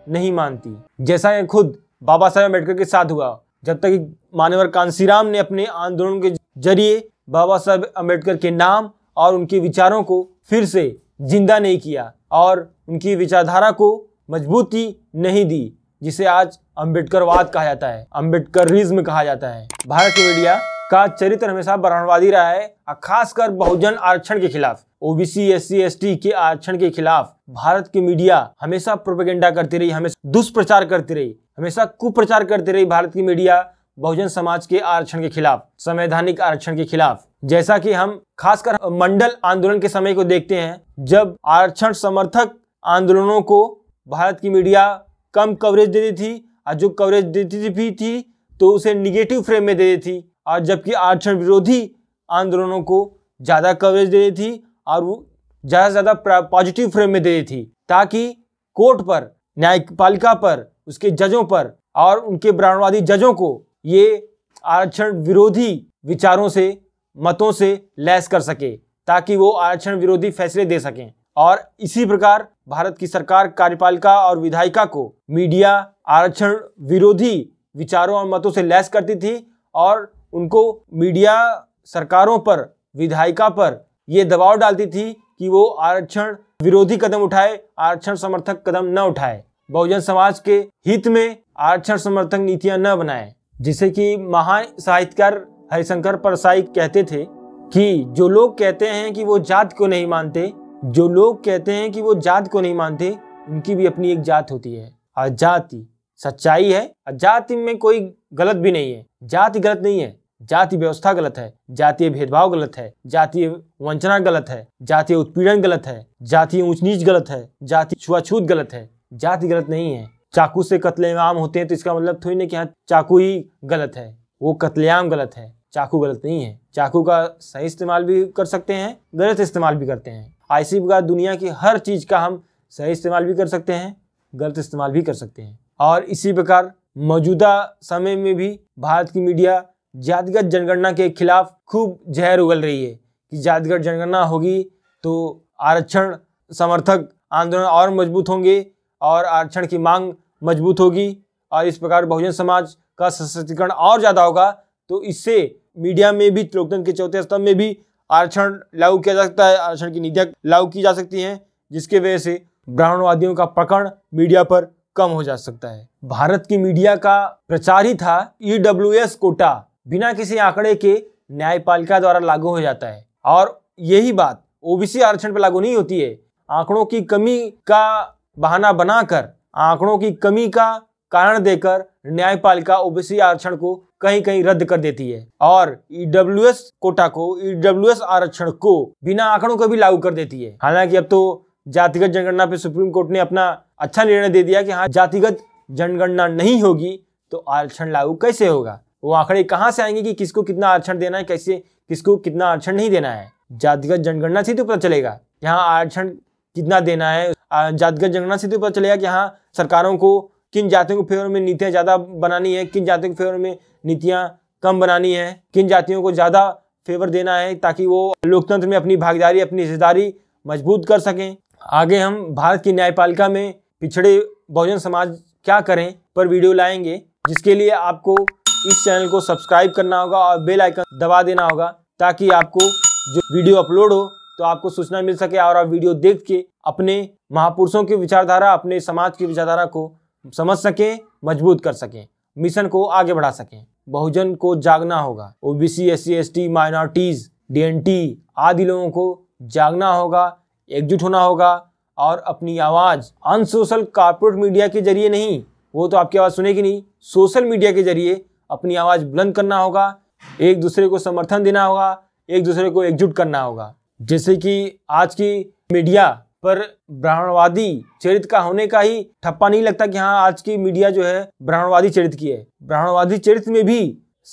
नहीं मानती जैसा यह खुद बाबा साहेब अम्बेडकर के साथ हुआ जब तक मानवर कांसीराम ने अपने आंदोलन के जरिए बाबा साहेब अम्बेडकर के नाम और उनके विचारों को फिर से जिंदा नहीं किया और उनकी विचारधारा को मजबूती नहीं दी जिसे आज अम्बेडकरवाद कहा जाता है अम्बेडकर रिज्म कहा जाता है भारत की मीडिया का चरित्र हमेशा ब्राह्मणवादी रहा है और खासकर बहुजन आरक्षण के खिलाफ ओबीसी एस सी के आरक्षण के खिलाफ भारत की मीडिया हमेशा प्रोपेगेंडा करती रही हमेशा दुष्प्रचार करती रही हमेशा कुप्रचार करती रही भारत की मीडिया बहुजन समाज के आरक्षण के खिलाफ संवैधानिक आरक्षण के खिलाफ जैसा कि हम खासकर मंडल आंदोलन के समय को देखते हैं जब आरक्षण समर्थक आंदोलनों को भारत की मीडिया कम कवरेज देती थी और जो कवरेज देती भी थी तो उसे निगेटिव फ्रेम में देती थी और जबकि आरक्षण विरोधी आंदोलनों को ज़्यादा कवरेज देती थी और वो ज़्यादा से ज़्यादा पॉजिटिव फ्रेम में देती थी ताकि कोर्ट पर न्यायपालिका पर उसके जजों पर और उनके ब्राह्मणवादी जजों को ये आरक्षण विरोधी विचारों से मतों से लैस कर सके ताकि वो आरक्षण विरोधी फैसले दे सकें और इसी प्रकार भारत की सरकार कार्यपालिका और विधायिका को मीडिया आरक्षण विरोधी विचारों और मतों से लैस करती थी और उनको मीडिया सरकारों पर विधायिका पर यह दबाव डालती थी कि वो आरक्षण विरोधी कदम उठाए आरक्षण समर्थक कदम न उठाए बहुजन समाज के हित में आरक्षण समर्थक नीतियां न बनाए जिसे कि महान साहित्यकार हरिशंकर परसाई कहते थे कि जो लोग कहते हैं कि वो जात को नहीं मानते जो लोग कहते हैं कि वो जात को नहीं मानते उनकी भी अपनी एक जात होती है और जाति सच्चाई है और जाति में कोई गलत भी नहीं है जाति गलत नहीं है जाति व्यवस्था गलत है जातीय भेदभाव गलत है जातीय वंचना गलत है जातीय उत्पीड़न गलत है जातीय ऊंच नीच गलत है जाति छुआछूत गलत है जाति गलत नहीं है चाकू से कत्लेआम होते हैं तो इसका मतलब थोड़ी ना कि हाँ चाकू ही गलत है वो कत्लेआम गलत है चाकू गलत नहीं है चाकू का सही इस्तेमाल भी कर सकते हैं गलत इस्तेमाल भी करते हैं आईसी का दुनिया की हर चीज़ का हम सही इस्तेमाल भी कर सकते हैं गलत इस्तेमाल भी कर सकते हैं और इसी प्रकार मौजूदा समय में भी भारत की मीडिया जातिगत जनगणना के खिलाफ खूब जहर उगल रही है कि जातिगत जनगणना होगी तो आरक्षण समर्थक आंदोलन और मजबूत होंगे और आरक्षण की मांग मजबूत होगी और इस प्रकार बहुजन समाज का सशक्तिकरण और ज़्यादा होगा तो इससे मीडिया में भी लोकतंत्र के चौथे स्तंभ में भी आरक्षण लागू किया जा सकता है आरक्षण की नीतियाँ लागू की जा सकती हैं जिसके वजह से ब्राह्मणवादियों का प्रकरण मीडिया पर कम हो जा सकता है भारत की मीडिया का प्रचार ही था ई e कोटा बिना किसी आंकड़े के न्यायपालिका द्वारा लागू हो जाता है और यही बात ओबीसी आरक्षण पर लागू नहीं होती है आंकड़ों की कमी का बहाना बनाकर आंकड़ों की कमी का कारण देकर न्यायपालिका ओबीसी आरक्षण को कहीं कहीं रद्द कर देती है और ईडब्ल्यू e कोटा को ईडब्ल्यू e आरक्षण को बिना आंकड़ों को भी लागू कर देती है हालांकि अब तो जातिगत जनगणना पे सुप्रीम कोर्ट ने अपना अच्छा निर्णय दे दिया कि हाँ जातिगत जनगणना नहीं होगी तो आरक्षण लागू कैसे होगा वो आंकड़े कहाँ से आएंगे कि किसको कितना आरक्षण देना है कैसे किसको कितना आरक्षण नहीं देना है जातिगत जनगणना से तो पता चलेगा यहाँ आरक्षण कितना देना है जातिगत जनगणना से तो पता चलेगा कि यहाँ सरकारों को किन जातियों के फेवर में नीतियाँ ज़्यादा बनानी है किन जातियों के फेवर में नीतियाँ कम बनानी है किन जातियों को ज़्यादा फेवर देना है ताकि वो लोकतंत्र में अपनी भागीदारी अपनी हिस्सेदारी मजबूत कर सकें आगे हम भारत की न्यायपालिका में पिछड़े बहुजन समाज क्या करें पर वीडियो लाएंगे जिसके लिए आपको इस चैनल को सब्सक्राइब करना होगा और बेल आइकन दबा देना होगा ताकि आपको जो वीडियो अपलोड हो तो आपको सूचना मिल सके और आप वीडियो देख के अपने महापुरुषों की विचारधारा अपने समाज की विचारधारा को समझ सकें मजबूत कर सकें मिशन को आगे बढ़ा सकें बहुजन को जागना होगा OBC S C S T minorities D आदि लोगों को जागना होगा एकजुट होना होगा और अपनी आवाज़ अनसोशल कारपोरेट मीडिया के जरिए नहीं वो तो आपकी आवाज़ सुनेगी नहीं सोशल मीडिया के जरिए अपनी आवाज़ बुलंद करना होगा एक दूसरे को समर्थन देना होगा एक दूसरे को एकजुट करना होगा जैसे कि आज की मीडिया पर ब्राह्मणवादी चरित्र का होने का ही ठप्पा नहीं लगता कि हाँ आज की मीडिया जो है ब्राह्मणवादी चरित्र की है ब्राह्मणवादी चरित्र में भी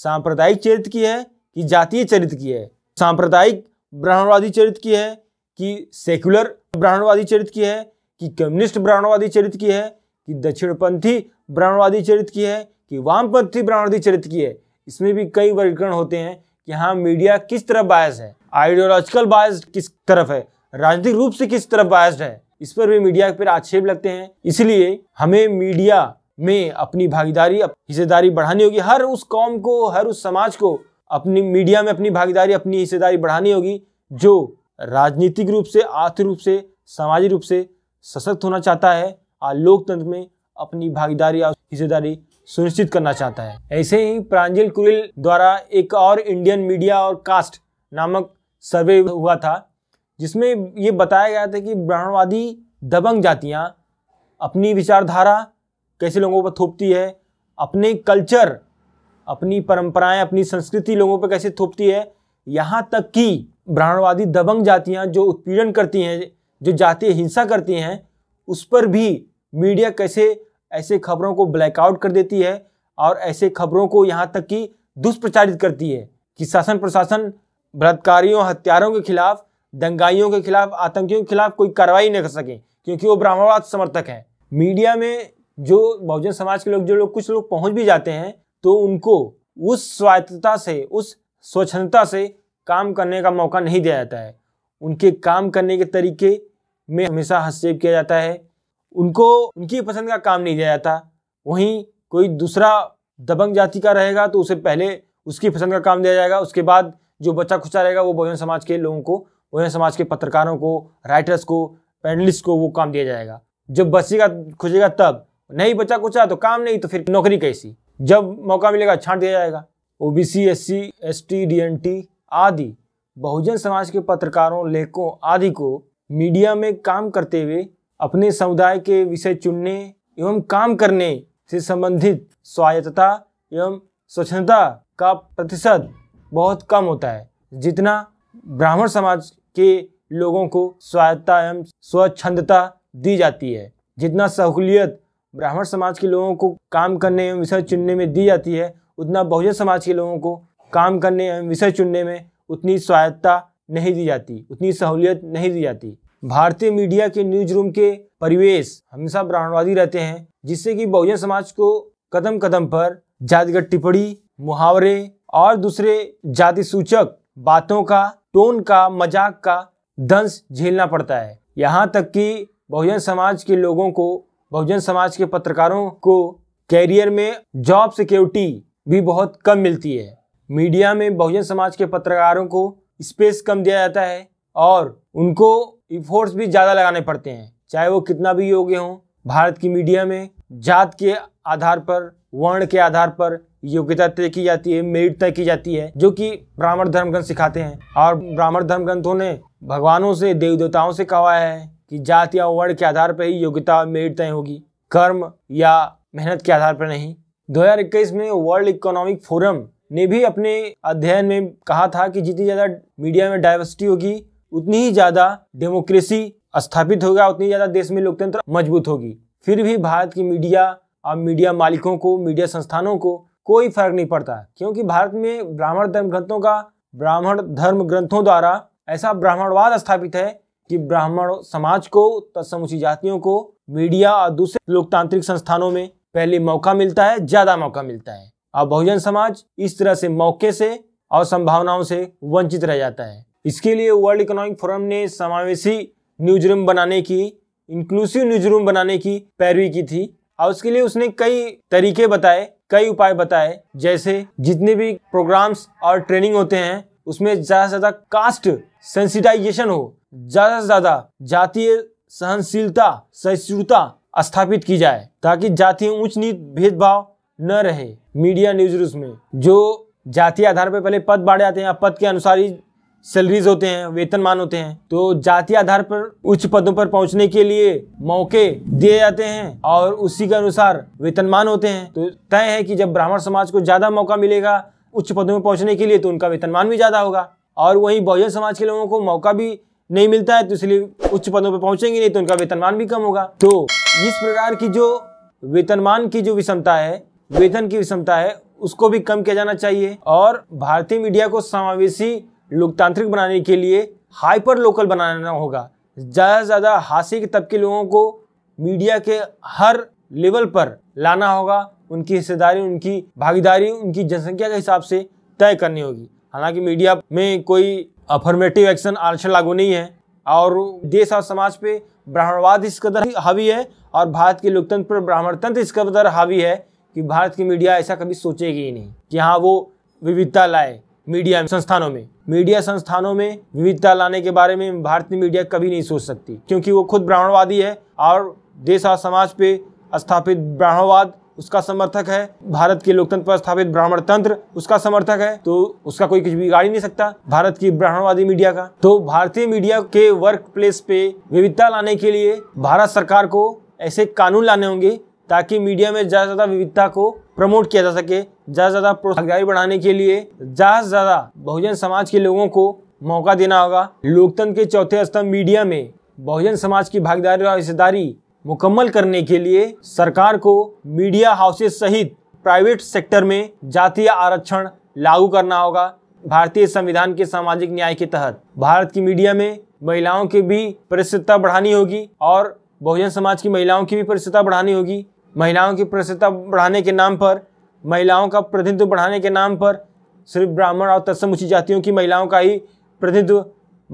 सांप्रदायिक चरित्र की है कि जातीय चरित्र की है सांप्रदायिक ब्राह्मणवादी चरित्र की है कि सेक्युलर ब्राह्मणवादी चरित्र की है कि कम्युनिस्ट ब्राह्मणवादी चरित्र की है कि दक्षिणपंथी ब्राह्मणवादी चरित्र की है कि वामपंथी ब्राह्मणवादी चरित्र की है इसमें भी कई वर्गीकरण होते हैं कि हाँ मीडिया किस तरफ बायस है आइडियोलॉजिकल बायस किस तरफ है राजनीतिक रूप से किस तरफ बायस्ड है इस पर भी मीडिया पर आक्षेप लगते हैं इसलिए हमें मीडिया में अपनी भागीदारी हिस्सेदारी बढ़ानी होगी हर उस कौम को हर उस समाज को अपनी मीडिया में अपनी भागीदारी अपनी हिस्सेदारी बढ़ानी होगी जो राजनीतिक रूप से आर्थिक रूप से सामाजिक रूप से सशक्त होना चाहता है और लोकतंत्र में अपनी भागीदारी और हिस्सेदारी सुनिश्चित करना चाहता है ऐसे ही प्रांजल कुरिल द्वारा एक और इंडियन मीडिया और कास्ट नामक सर्वे हुआ था जिसमें ये बताया गया था कि ब्राह्मणवादी दबंग जातियाँ अपनी विचारधारा कैसे लोगों पर थोपती है अपने कल्चर अपनी परंपराएं अपनी संस्कृति लोगों पर कैसे थोपती है यहाँ तक कि ब्राह्मणवादी दबंग जातियाँ जो उत्पीड़न करती हैं जो जातीय हिंसा करती हैं उस पर भी मीडिया कैसे ऐसे खबरों को ब्लैकआउट कर देती है और ऐसे खबरों को यहाँ तक कि दुष्प्रचारित करती है कि शासन प्रशासन बलात्कारियों हत्यारों के खिलाफ दंगाइयों के खिलाफ आतंकियों के खिलाफ कोई कार्रवाई नहीं कर सकें क्योंकि वो ब्राह्मणवाद समर्थक हैं मीडिया में जो बहुजन समाज के लोग जो लोग कुछ लोग पहुंच भी जाते हैं तो उनको उस स्वायत्तता से उस स्वच्छता से काम करने का मौका नहीं दिया जाता है उनके काम करने के तरीके में हमेशा हस्तक्षेप किया जाता है उनको उनकी पसंद का काम नहीं दिया जाता वहीं कोई दूसरा दबंग जाति का रहेगा तो उसे पहले उसकी पसंद का काम दिया जाएगा उसके बाद जो बच्चा खुचा रहेगा वो बहुजन समाज के लोगों को उन्हें समाज के पत्रकारों को राइटर्स को पैनलिस्ट को वो काम दिया जाएगा जब बचेगा खुजेगा तब नहीं बचा कुछ तो काम नहीं तो फिर नौकरी कैसी जब मौका मिलेगा छांट दिया जाएगा O B C S C S T D N T आदि बहुजन समाज के पत्रकारों लेखकों आदि को मीडिया में काम करते हुए अपने समुदाय के विषय चुनने एवं काम करने से संबंधित स्वायत्तता एवं स्वच्छता का प्रतिशत बहुत कम होता है जितना ब्राह्मण समाज के लोगों को स्वायत्ता एवं स्वच्छंदता दी जाती है जितना सहूलियत ब्राह्मण समाज के लोगों को काम करने एवं विषय चुनने में दी जाती है उतना बहुजन समाज के लोगों को काम करने एवं विषय चुनने में उतनी स्वायत्ता नहीं दी जाती उतनी सहूलियत नहीं दी जाती भारतीय मीडिया के न्यूज रूम के परिवेश हमेशा ब्राह्मणवादी रहते हैं जिससे कि बहुजन समाज को कदम कदम पर जातिगत टिप्पणी मुहावरे और दूसरे जाति सूचक बातों का टोन का मजाक का दंश झेलना पड़ता है यहाँ तक कि बहुजन समाज के लोगों को बहुजन समाज के पत्रकारों को कैरियर में जॉब सिक्योरिटी भी बहुत कम मिलती है मीडिया में बहुजन समाज के पत्रकारों को स्पेस कम दिया जाता है और उनको इफोर्ट्स भी ज़्यादा लगाने पड़ते हैं चाहे वो कितना भी योग्य हों भारत की मीडिया में जात के आधार पर वर्ण के आधार पर योग्यता तय की जाती है मेरिट तय की जाती है जो कि ब्राह्मण धर्म ग्रंथ सिखाते हैं और ब्राह्मण धर्म ग्रंथों ने भगवानों से देवी देवताओं से कहा है कि जात या वर्ण के आधार पर ही योग्यता और मेरिट तय होगी कर्म या मेहनत के आधार पर नहीं 2021 में वर्ल्ड इकोनॉमिक फोरम ने भी अपने अध्ययन में कहा था कि जितनी ज़्यादा मीडिया में डाइवर्सिटी होगी उतनी ही ज़्यादा डेमोक्रेसी स्थापित होगा उतनी ज़्यादा देश में लोकतंत्र मजबूत होगी फिर भी भारत की मीडिया और मीडिया मालिकों को मीडिया संस्थानों को कोई फर्क नहीं पड़ता क्योंकि भारत में ब्राह्मण धर्म ग्रंथों का ब्राह्मण धर्म ग्रंथों द्वारा ऐसा ब्राह्मणवाद स्थापित है कि ब्राह्मण समाज को तत्समुची जातियों को मीडिया और दूसरे लोकतांत्रिक संस्थानों में पहले मौका मिलता है ज्यादा मौका मिलता है और बहुजन समाज इस तरह से मौके से और संभावनाओं से वंचित रह जाता है इसके लिए वर्ल्ड इकोनॉमिक फोरम ने समावेशी न्यूज रूम बनाने की इंक्लूसिव न्यूज रूम बनाने की पैरवी की थी और उसके लिए उसने कई तरीके बताए कई उपाय बताए जैसे जितने भी प्रोग्राम्स और ट्रेनिंग होते हैं उसमें ज़्यादा से ज़्यादा कास्ट सेंसिटाइजेशन हो ज़्यादा से ज़्यादा जातीय सहनशीलता सहिष्णुता स्थापित की जाए ताकि जातीय उच्च नीच भेदभाव न रहे मीडिया न्यूज में जो जातीय आधार पर पहले पद बांटे जाते हैं पद के अनुसार ही सैलरीज होते हैं वेतनमान होते हैं तो जाति आधार पर उच्च पदों पर पहुंचने के लिए मौके दिए जाते हैं और उसी के अनुसार वेतनमान होते हैं तो तय है कि जब ब्राह्मण समाज को ज्यादा मौका मिलेगा उच्च पदों में पहुंचने के लिए तो उनका वेतनमान भी ज्यादा होगा और वहीं बहुजन समाज के लोगों को मौका भी नहीं मिलता है तो इसलिए उच्च पदों पर पहुंचेंगे नहीं तो उनका वेतनमान भी कम होगा तो इस प्रकार की जो वेतनमान की जो विषमता है वेतन की विषमता है उसको भी कम किया जाना चाहिए और भारतीय मीडिया को समावेशी लोकतांत्रिक बनाने के लिए हाइपर लोकल बनाना होगा ज़्यादा से ज़्यादा हासिल के तबके लोगों को मीडिया के हर लेवल पर लाना होगा उनकी हिस्सेदारी उनकी भागीदारी उनकी जनसंख्या के हिसाब से तय करनी होगी हालांकि मीडिया में कोई अफर्मेटिव एक्शन आरक्षण लागू नहीं है और देश और समाज पे ब्राह्मणवाद इस कदर हावी है और भारत के लोकतंत्र पर ब्राह्मण तंत्र इस कदर हावी है कि भारत की मीडिया ऐसा कभी सोचेगी ही नहीं कि हाँ वो विविधता लाए मीडिया संस्थानों में मीडिया संस्थानों में विविधता लाने के बारे में भारतीय मीडिया कभी नहीं सोच सकती क्योंकि वो खुद ब्राह्मणवादी है और देश और समाज पे स्थापित ब्राह्मणवाद उसका समर्थक है भारत के लोकतंत्र पर स्थापित ब्राह्मण तंत्र उसका समर्थक है तो उसका कोई कुछ बिगाड़ ही नहीं सकता भारत की ब्राह्मणवादी मीडिया का तो भारतीय मीडिया के वर्क प्लेस पे विविधता लाने के लिए भारत सरकार को ऐसे कानून लाने होंगे ताकि मीडिया में ज़्यादा से ज़्यादा विविधता को प्रमोट किया जा सके ज़्यादा ज़्यादा भागीदारी बढ़ाने के लिए ज़्यादा से ज़्यादा बहुजन समाज के लोगों को मौका देना होगा लोकतंत्र के चौथे स्तंभ मीडिया में बहुजन समाज की भागीदारी और हिस्सेदारी मुकम्मल करने के लिए सरकार को मीडिया हाउसेस सहित प्राइवेट सेक्टर में जातीय आरक्षण लागू करना होगा भारतीय संविधान के सामाजिक न्याय के तहत भारत की मीडिया में महिलाओं की भी प्रसिद्धता बढ़ानी होगी और बहुजन समाज की महिलाओं की भी प्रसिद्धता बढ़ानी होगी महिलाओं की प्रसिद्धता बढ़ाने के नाम पर महिलाओं का प्रतिनिधित्व बढ़ाने के नाम पर सिर्फ ब्राह्मण और तत्सम उचित जातियों की महिलाओं का ही प्रतिनिधित्व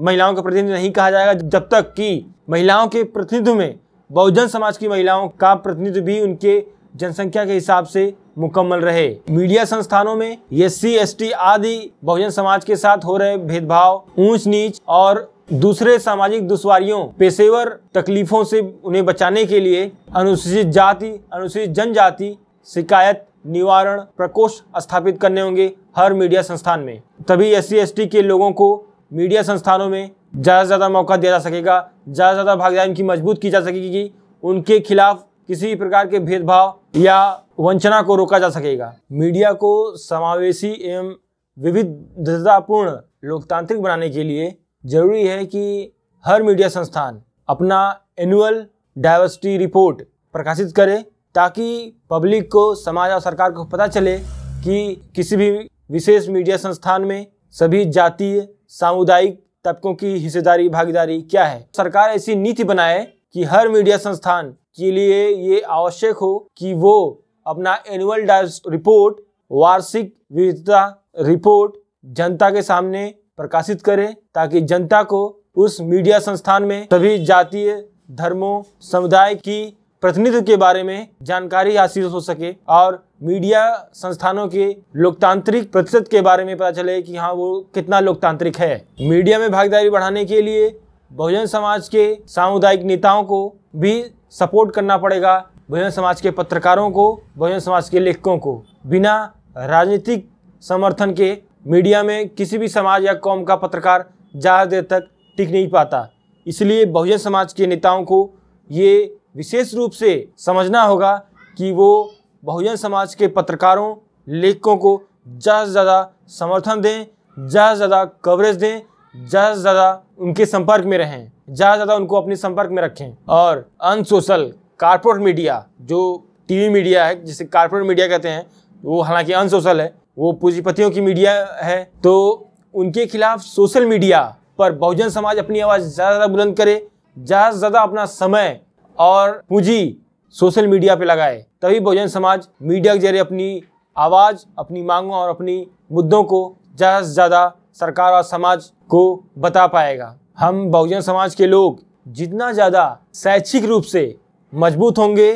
महिलाओं का प्रतिनिधित्व नहीं कहा जाएगा जब तक कि महिलाओं के प्रतिनिधित्व में बहुजन समाज की महिलाओं का प्रतिनिधित्व भी उनके जनसंख्या के हिसाब से मुकम्मल रहे मीडिया संस्थानों में एस सी आदि बहुजन समाज के साथ हो रहे भेदभाव ऊंच नीच और दूसरे सामाजिक दुश्वारियों पेशेवर तकलीफों से उन्हें बचाने के लिए अनुसूचित जाति अनुसूचित जनजाति शिकायत निवारण प्रकोष्ठ स्थापित करने होंगे हर मीडिया संस्थान में तभी एस सी के लोगों को मीडिया संस्थानों में ज़्यादा से ज़्यादा मौका दिया जा सकेगा ज़्यादा से ज़्यादा भागीदारी उनकी मजबूत की जा सकेगी उनके खिलाफ किसी भी प्रकार के भेदभाव या वंचना को रोका जा सकेगा मीडिया को समावेशी एवं विविधतापूर्ण लोकतांत्रिक बनाने के लिए जरूरी है कि हर मीडिया संस्थान अपना एनुअल डाइवर्सिटी रिपोर्ट प्रकाशित करे ताकि पब्लिक को समाज और सरकार को पता चले कि किसी भी विशेष मीडिया संस्थान में सभी जातीय सामुदायिक तबकों की हिस्सेदारी भागीदारी क्या है सरकार ऐसी नीति बनाए कि हर मीडिया संस्थान के लिए ये आवश्यक हो कि वो अपना एनुअल रिपोर्ट वार्षिक विविधता रिपोर्ट जनता के सामने प्रकाशित करें ताकि जनता को उस मीडिया संस्थान में सभी जातीय धर्मों समुदाय की प्रतिनिधित्व के बारे में जानकारी हासिल हो सके और मीडिया संस्थानों के लोकतांत्रिक प्रतिशत के बारे में पता चले कि हाँ वो कितना लोकतांत्रिक है मीडिया में भागीदारी बढ़ाने के लिए बहुजन समाज के सामुदायिक नेताओं को भी सपोर्ट करना पड़ेगा बहुजन समाज के पत्रकारों को बहुजन समाज के लेखकों को बिना राजनीतिक समर्थन के मीडिया में किसी भी समाज या कौम का पत्रकार ज़्यादा देर तक टिक नहीं पाता इसलिए बहुजन समाज के नेताओं को ये विशेष रूप से समझना होगा कि वो बहुजन समाज के पत्रकारों लेखकों को ज़्यादा से ज़्यादा समर्थन दें ज़्यादा से ज़्यादा कवरेज दें ज़्यादा से ज़्यादा उनके संपर्क में रहें ज़्यादा से ज़्यादा उनको अपने संपर्क में रखें और अनसोशल कारपोरेट मीडिया जो टीवी मीडिया है जिसे कारपोरेट मीडिया कहते हैं वो हालांकि अनसोशल है वो पूंजीपतियों की मीडिया है तो उनके खिलाफ सोशल मीडिया पर बहुजन समाज अपनी आवाज़ ज़्यादा ज़्यादा बुलंद करे ज़्यादा से ज़्यादा अपना समय और पूंजी सोशल मीडिया पे लगाए तभी बहुजन समाज मीडिया के जरिए अपनी आवाज़ अपनी मांगों और अपनी मुद्दों को ज़्यादा से ज़्यादा सरकार और समाज को बता पाएगा हम बहुजन समाज के लोग जितना ज़्यादा शैक्षिक रूप से मजबूत होंगे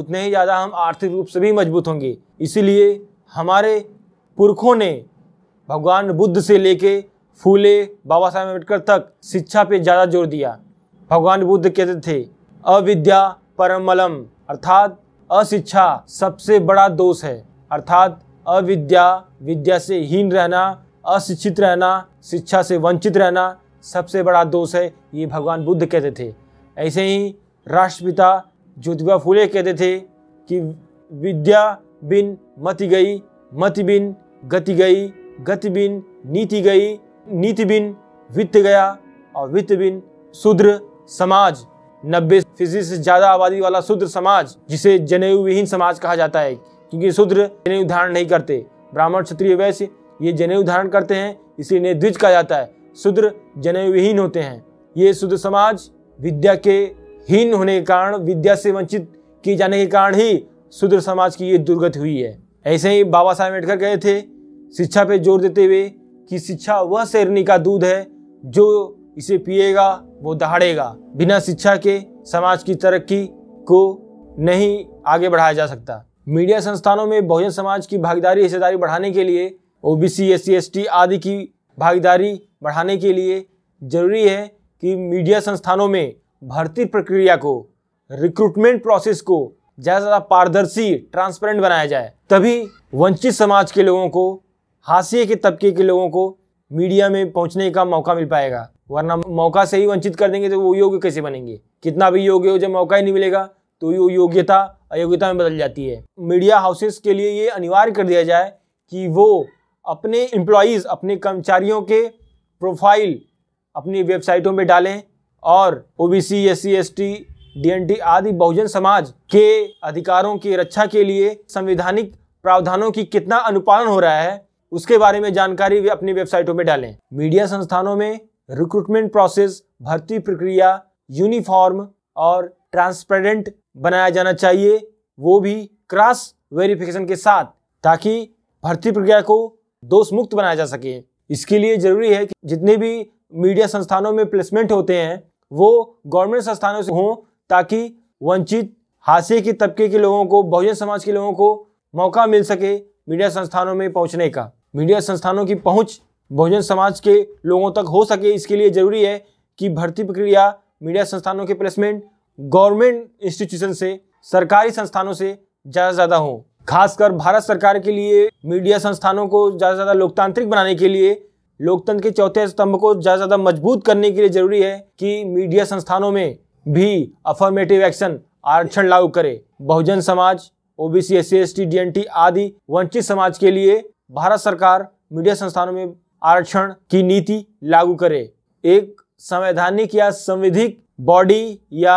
उतने ही ज़्यादा हम आर्थिक रूप से भी मजबूत होंगे इसीलिए हमारे पुरखों ने भगवान बुद्ध से लेके फूले बाबा साहेब अम्बेडकर तक शिक्षा पे ज़्यादा जोर दिया भगवान बुद्ध कहते थे अविद्या परमलम अर्थात अशिक्षा सबसे बड़ा दोष है अर्थात अविद्या विद्या से हीन रहना अशिक्षित रहना शिक्षा से वंचित रहना सबसे बड़ा दोष है ये भगवान बुद्ध कहते थे ऐसे ही राष्ट्रपिता ज्योतिबा फूले कहते थे कि विद्या बिन मति गई मति बिन गति गई गति बिन नीति गई नीति बिन वित्त गया और वित्त बिन शूद्र समाज नब्बे फीसदी से ज़्यादा आबादी वाला शूद्र समाज जिसे जनेऊ विहीन समाज कहा जाता है क्योंकि शूद्र जनेऊ धारण नहीं करते ब्राह्मण क्षत्रिय वैश्य ये जनेऊ धारण करते हैं इसलिए इन्हें द्विज कहा जाता है शूद्र जनेऊ विहीन होते हैं ये शूद्र समाज विद्या के हीन होने के कारण विद्या से वंचित किए जाने के कारण ही शूद्र समाज की ये दुर्गति हुई है ऐसे ही बाबा साहेब अम्बेडकर गए थे शिक्षा पे जोर देते हुए कि शिक्षा वह शेरनी का दूध है जो इसे पिएगा वो दहाड़ेगा बिना शिक्षा के समाज की तरक्की को नहीं आगे बढ़ाया जा सकता मीडिया संस्थानों में बहुजन समाज की भागीदारी हिस्सेदारी बढ़ाने के लिए ओ बी सी एस सी आदि की भागीदारी बढ़ाने के लिए जरूरी है कि मीडिया संस्थानों में भर्ती प्रक्रिया को रिक्रूटमेंट प्रोसेस को ज़्यादा ज़्यादा पारदर्शी ट्रांसपेरेंट बनाया जाए तभी वंचित समाज के लोगों को हाशिए के तबके के लोगों को मीडिया में पहुंचने का मौका मिल पाएगा वरना मौका से ही वंचित कर देंगे तो वो योग्य कैसे बनेंगे कितना भी योग्य हो जब मौका ही नहीं मिलेगा तो वो योग्यता अयोग्यता में बदल जाती है मीडिया हाउसेस के लिए ये अनिवार्य कर दिया जाए कि वो अपने एम्प्लॉयज़ अपने कर्मचारियों के प्रोफाइल अपनी वेबसाइटों में डालें और O B C S C S T D N T आदि बहुजन समाज के अधिकारों की रक्षा के लिए संवैधानिक प्रावधानों की कितना अनुपालन हो रहा है उसके बारे में जानकारी भी अपनी वेबसाइटों में डालें मीडिया संस्थानों में रिक्रूटमेंट प्रोसेस भर्ती प्रक्रिया यूनिफॉर्म और ट्रांसपेरेंट बनाया जाना चाहिए वो भी क्रॉस वेरिफिकेशन के साथ ताकि भर्ती प्रक्रिया को दोष मुक्त बनाया जा सके इसके लिए जरूरी है कि जितने भी मीडिया संस्थानों में प्लेसमेंट होते हैं वो गवर्नमेंट संस्थानों से हों ताकि वंचित हाशिए के तबके के लोगों को बहुजन समाज के लोगों को मौका मिल सके मीडिया संस्थानों में पहुंचने का मीडिया संस्थानों की पहुंच बहुजन समाज के लोगों तक हो सके इसके लिए ज़रूरी है कि भर्ती प्रक्रिया मीडिया संस्थानों के प्लेसमेंट गवर्नमेंट इंस्टीट्यूशन से सरकारी संस्थानों से ज़्यादा से ज़्यादा हो खासकर भारत सरकार के लिए मीडिया संस्थानों को ज़्यादा से ज़्यादा लोकतांत्रिक बनाने के लिए लोकतंत्र के चौथे स्तंभ को ज़्यादा से ज़्यादा मजबूत करने के लिए ज़रूरी है कि मीडिया संस्थानों में भी अफर्मेटिव एक्शन आरक्षण लागू करे बहुजन समाज OBC S C S T आदि वंचित समाज के लिए भारत सरकार मीडिया संस्थानों में आरक्षण की नीति लागू करे एक संवैधानिक या संविधिक बॉडी या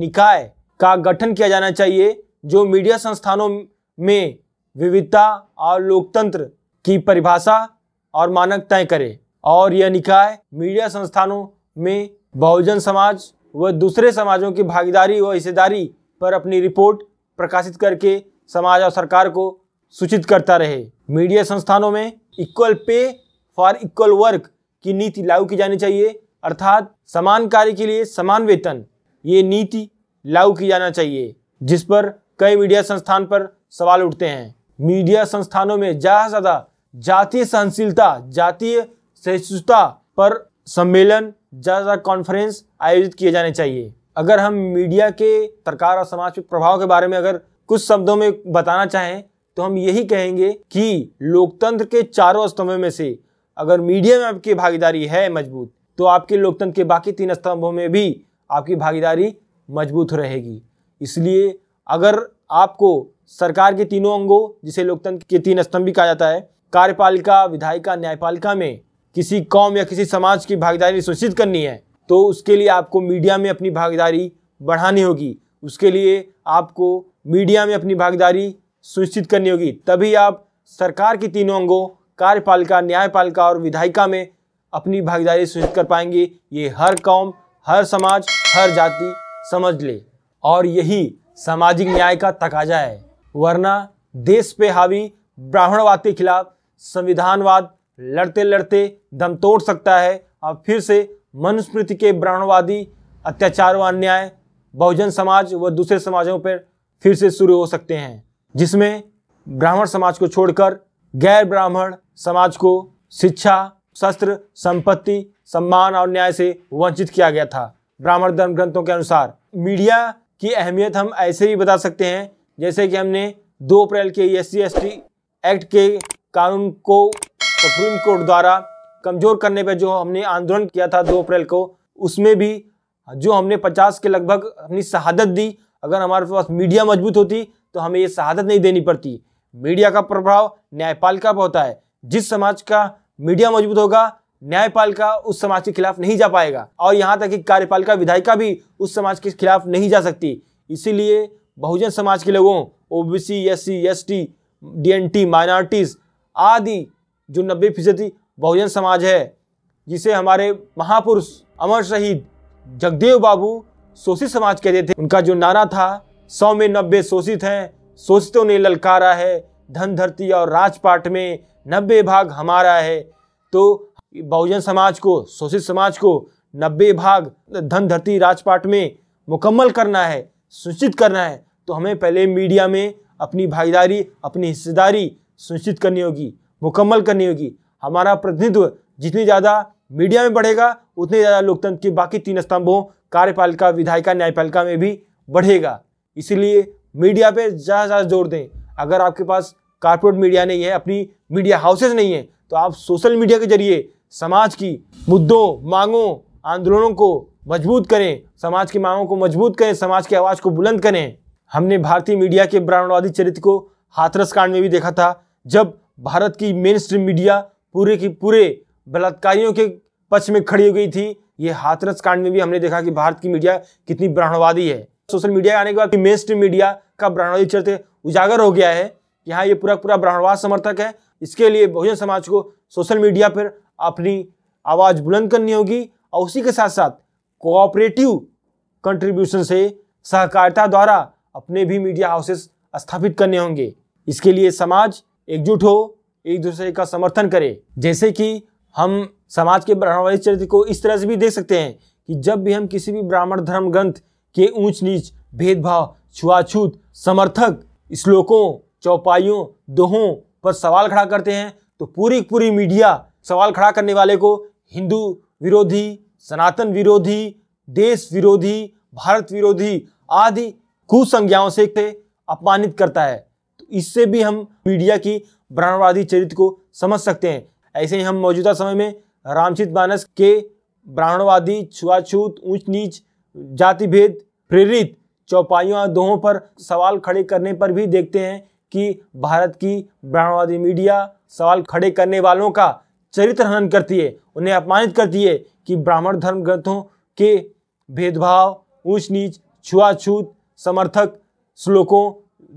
निकाय का गठन किया जाना चाहिए जो मीडिया संस्थानों में विविधता और लोकतंत्र की परिभाषा और मानक तय करे और यह निकाय मीडिया संस्थानों में बहुजन समाज व दूसरे समाजों की भागीदारी व हिस्सेदारी पर अपनी रिपोर्ट प्रकाशित करके समाज और सरकार को सूचित करता रहे मीडिया संस्थानों में equal pay for equal work की नीति लागू की जानी चाहिए अर्थात समान कार्य के लिए समान वेतन ये नीति लागू की जाना चाहिए जिस पर कई मीडिया संस्थान पर सवाल उठते हैं मीडिया संस्थानों में ज़्यादा से ज़्यादा जातीय सहनशीलता जातीय सहिष्णुता पर सम्मेलन ज़्यादा कॉन्फ्रेंस आयोजित किए जाने चाहिए अगर हम मीडिया के सरकार और समाज के प्रभाव के बारे में अगर कुछ शब्दों में बताना चाहें तो हम यही कहेंगे कि लोकतंत्र के चारों स्तंभों में से अगर मीडिया में आपकी भागीदारी है मजबूत तो आपके लोकतंत्र के बाकी तीन स्तंभों में भी आपकी भागीदारी मजबूत रहेगी इसलिए अगर आपको सरकार के तीनों अंगों जिसे लोकतंत्र के तीन स्तंभ भी कहा जाता है कार्यपालिका विधायिका न्यायपालिका में किसी कौम या किसी समाज की भागीदारी सुनिश्चित करनी है तो उसके लिए आपको मीडिया में अपनी भागीदारी बढ़ानी होगी उसके लिए आपको मीडिया में अपनी भागीदारी सुनिश्चित करनी होगी तभी आप सरकार के तीनों अंगों कार्यपालिका न्यायपालिका और विधायिका में अपनी भागीदारी सुनिश्चित कर पाएंगे ये हर कौम हर समाज हर जाति समझ ले और यही सामाजिक न्याय का तकाजा है वरना देश पे हावी ब्राह्मणवाद के खिलाफ संविधानवाद लड़ते लड़ते दम तोड़ सकता है और फिर से मनुस्मृति के ब्राह्मणवादी अत्याचार व अन्याय बहुजन समाज व दूसरे समाजों पर फिर से शुरू हो सकते हैं जिसमें ब्राह्मण समाज को छोड़कर गैर ब्राह्मण समाज को शिक्षा शस्त्र संपत्ति सम्मान और न्याय से वंचित किया गया था ब्राह्मण धर्म ग्रंथों के अनुसार मीडिया की अहमियत हम ऐसे ही बता सकते हैं जैसे कि हमने 2 अप्रैल के एस सी एक्ट के कानून को सुप्रीम कोर्ट द्वारा कमज़ोर करने पर जो हमने आंदोलन किया था 2 अप्रैल को उसमें भी जो हमने 50 के लगभग अपनी शहादत दी अगर हमारे पास मीडिया मजबूत होती तो हमें ये शहादत नहीं देनी पड़ती मीडिया का प्रभाव न्यायपालिका पर होता है जिस समाज का मीडिया मजबूत होगा न्यायपालिका उस समाज के खिलाफ नहीं जा पाएगा और यहाँ तक कि कार्यपालिका विधायिका भी उस समाज के खिलाफ नहीं जा सकती इसीलिए बहुजन समाज के लोगों O B C S C S T D N T minorities आदि जो नब्बे फीसदी बहुजन समाज है जिसे हमारे महापुरुष अमर शहीद जगदेव बाबू शोषित समाज कहते थे उनका जो नारा था सौ में नब्बे शोषित हैं सोचते ने ललकारा है धन धरती और राजपाट में नब्बे भाग हमारा है तो बहुजन समाज को शोषित समाज को नब्बे भाग धन धरती राजपाट में मुकम्मल करना है सुनिश्चित करना है तो हमें पहले मीडिया में अपनी भागीदारी अपनी हिस्सेदारी सुनिश्चित करनी होगी मुकम्मल करनी होगी हमारा प्रतिनिधित्व जितनी ज़्यादा मीडिया में बढ़ेगा उतने ज़्यादा लोकतंत्र के बाकी तीन स्तंभों कार्यपालिका विधायिका न्यायपालिका में भी बढ़ेगा इसलिए मीडिया पे ज़्यादा ज़्यादा जोर दें अगर आपके पास कारपोरेट मीडिया नहीं है अपनी मीडिया हाउसेज नहीं है तो आप सोशल मीडिया के जरिए समाज की मुद्दों मांगों आंदोलनों को मजबूत करें समाज की मांगों को मजबूत करें समाज की आवाज़ को बुलंद करें हमने भारतीय मीडिया के ब्राह्मणवादी चरित्र को हाथरस कांड में भी देखा था जब भारत की मेन स्ट्रीम मीडिया पूरे की पूरे बलात्कारियों के पक्ष में खड़ी हो गई थी ये हाथरस कांड में भी हमने देखा कि भारत की मीडिया कितनी ब्राह्मणवादी है सोशल मीडिया आने के बाद मेन स्ट्रीम मीडिया का ब्राह्मणवादी चरित्र उजागर हो गया है कि हाँ ये पूरा पूरा ब्राह्मणवाद समर्थक है इसके लिए बहुजन समाज को सोशल मीडिया पर अपनी आवाज़ बुलंद करनी होगी और उसी के साथ साथ कोऑपरेटिव कंट्रीब्यूशन से सहकारिता द्वारा अपने भी मीडिया हाउसेस स्थापित करने होंगे इसके लिए समाज एकजुट हो एक दूसरे का समर्थन करे जैसे कि हम समाज के ब्राह्मणवादी चरित्र को इस तरह से भी देख सकते हैं कि जब भी हम किसी भी ब्राह्मण धर्म ग्रंथ के ऊंच नीच भेदभाव छुआछूत समर्थक श्लोकों चौपाइयों दोहों पर सवाल खड़ा करते हैं तो पूरी पूरी मीडिया सवाल खड़ा करने वाले को हिंदू विरोधी सनातन विरोधी देश विरोधी भारत विरोधी आदि कुसंज्ञाओं से अपमानित करता है तो इससे भी हम मीडिया की ब्राह्मणवादी चरित्र को समझ सकते हैं ऐसे ही हम मौजूदा समय में रामचित मानस के ब्राह्मणवादी छुआछूत ऊंच नीच जाति भेद प्रेरित चौपाइयों और दोहों पर सवाल खड़े करने पर भी देखते हैं कि भारत की ब्राह्मणवादी मीडिया सवाल खड़े करने वालों का चरित्र हनन करती है उन्हें अपमानित करती है कि ब्राह्मण धर्म ग्रंथों के भेदभाव ऊंच नीच छुआछूत समर्थक श्लोकों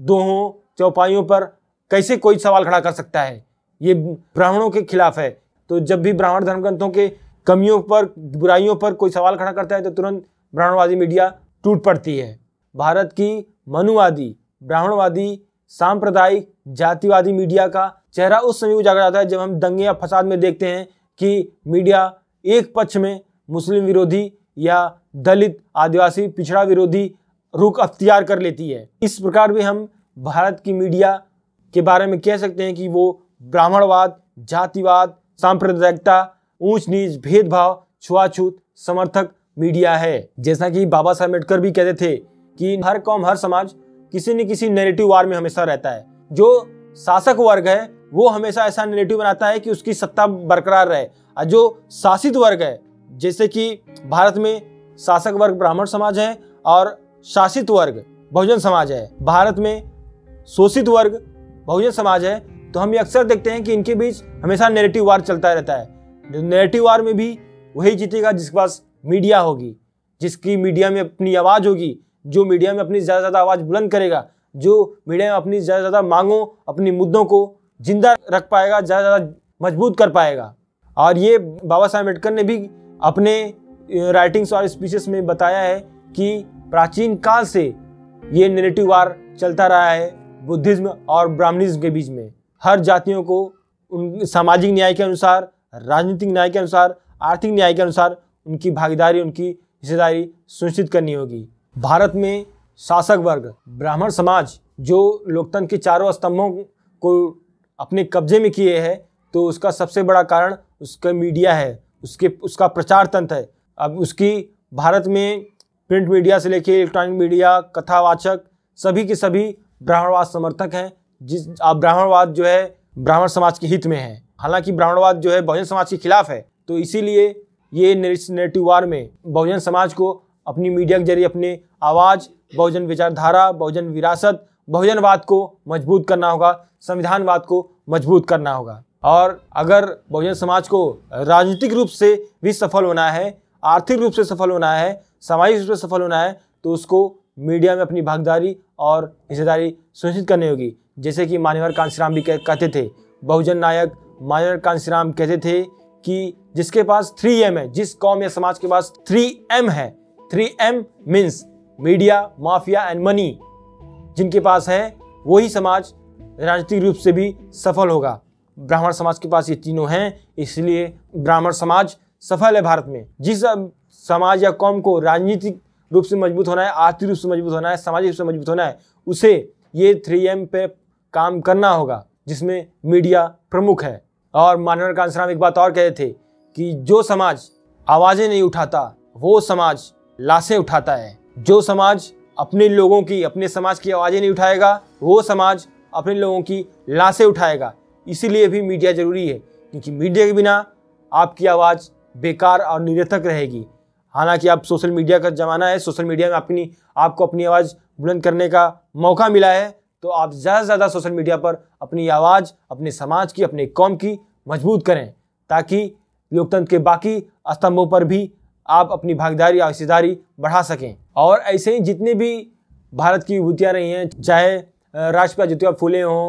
दोहों चौपाइयों पर कैसे कोई सवाल खड़ा कर सकता है ये ब्राह्मणों के खिलाफ है तो जब भी ब्राह्मण धर्म ग्रंथों के कमियों पर बुराइयों पर कोई सवाल खड़ा करता है तो तुरंत ब्राह्मणवादी मीडिया टूट पड़ती है भारत की मनुवादी ब्राह्मणवादी सांप्रदायिक जातिवादी मीडिया का चेहरा उस समय उजागर आता है जब हम दंगे या फसाद में देखते हैं कि मीडिया एक पक्ष में मुस्लिम विरोधी या दलित आदिवासी पिछड़ा विरोधी रुख अख्तियार कर लेती है इस प्रकार भी हम भारत की मीडिया के बारे में कह सकते हैं कि वो ब्राह्मणवाद जातिवाद सांप्रदायिकता ऊंच नीच भेदभाव छुआछूत समर्थक मीडिया है जैसा कि बाबा साहब अम्बेडकर भी कहते थे कि हर कौम हर समाज किसी न किसी नेगेटिव वार में हमेशा रहता है जो शासक वर्ग है वो हमेशा ऐसा नेगेटिव बनाता है कि उसकी सत्ता बरकरार रहे और जो शासित वर्ग है जैसे कि भारत में शासक वर्ग ब्राह्मण समाज है और शासित वर्ग बहुजन समाज है भारत में शोषित वर्ग बहुजन समाज है तो हम ये अक्सर देखते हैं कि इनके बीच हमेशा नेगेटिव वार चलता रहता है नेगेटिव वार में भी वही जीतेगा जिसके पास मीडिया होगी जिसकी मीडिया में अपनी आवाज़ होगी जो मीडिया में अपनी ज़्यादा ज़्यादा आवाज़ बुलंद करेगा जो मीडिया में अपनी ज़्यादा ज़्यादा मांगों अपने मुद्दों को जिंदा रख पाएगा ज़्यादा ज़्यादा मजबूत कर पाएगा और ये बाबा साहब अम्बेडकर ने भी अपने राइटिंग्स और स्पीचेस में बताया है कि प्राचीन काल से ये नेगेटिव वार चलता रहा है बुद्धिज्म और ब्राह्मणिज्म के बीच में हर जातियों को उन सामाजिक न्याय के अनुसार राजनीतिक न्याय के अनुसार आर्थिक न्याय के अनुसार उनकी भागीदारी उनकी हिस्सेदारी सुनिश्चित करनी होगी भारत में शासक वर्ग ब्राह्मण समाज जो लोकतंत्र के चारों स्तंभों को अपने कब्जे में किए हैं तो उसका सबसे बड़ा कारण उसका मीडिया है उसके उसका प्रचार तंत्र है अब उसकी भारत में प्रिंट मीडिया से लेके इलेक्ट्रॉनिक मीडिया कथावाचक सभी के सभी ब्राह्मणवाद समर्थक हैं जिस अब ब्राह्मणवाद जो है ब्राह्मण समाज के हित में है हालांकि ब्राह्मणवाद जो है बहुजन समाज के खिलाफ है तो इसीलिए ये इस नेटिव वार में बहुजन समाज को अपनी मीडिया के जरिए अपने आवाज़ बहुजन विचारधारा बहुजन विरासत बहुजनवाद को मजबूत करना होगा संविधानवाद को मजबूत करना होगा और अगर बहुजन समाज को राजनीतिक रूप से भी सफल होना है आर्थिक रूप से सफल होना है सामाजिक रूप से सफल होना है तो उसको मीडिया में अपनी भागीदारी और हिस्सेदारी सुनिश्चित करनी होगी जैसे कि मान्यवर कांशीराम भी कहते थे बहुजन नायक मान्यवर कांशीराम कहते थे कि जिसके पास थ्री एम है जिस कौम या समाज के पास थ्री एम है three M means media mafia and money जिनके पास है वही समाज राजनीतिक रूप से भी सफल होगा ब्राह्मण समाज के पास ये तीनों हैं इसलिए ब्राह्मण समाज सफल है भारत में जिस समाज या कौम को राजनीतिक रूप से मजबूत होना है आर्थिक रूप से मजबूत होना है सामाजिक रूप से मजबूत होना है उसे ये थ्री एम पे काम करना होगा जिसमें मीडिया प्रमुख है और मानव कांसराम एक बात और कहते थे कि जो समाज आवाज़ें नहीं उठाता वो समाज लाशें उठाता है जो समाज अपने लोगों की अपने समाज की आवाज़ें नहीं उठाएगा वो समाज अपने लोगों की लाशें उठाएगा इसीलिए भी मीडिया ज़रूरी है क्योंकि मीडिया के बिना आपकी आवाज़ बेकार और निरर्थक रहेगी हालांकि अब सोशल मीडिया का ज़माना है सोशल मीडिया में अपनी आपको अपनी आवाज़ बुलंद करने का मौका मिला है तो आप ज़्यादा से ज़्यादा सोशल मीडिया पर अपनी आवाज़ अपने समाज की अपने कौम की मजबूत करें ताकि लोकतंत्र के बाकी स्तंभों पर भी आप अपनी भागीदारी और हिस्सेदारी बढ़ा सकें और ऐसे ही जितने भी भारत की विभूतियाँ रही हैं चाहे राष्ट्रपति ज्योतिबा फूले हों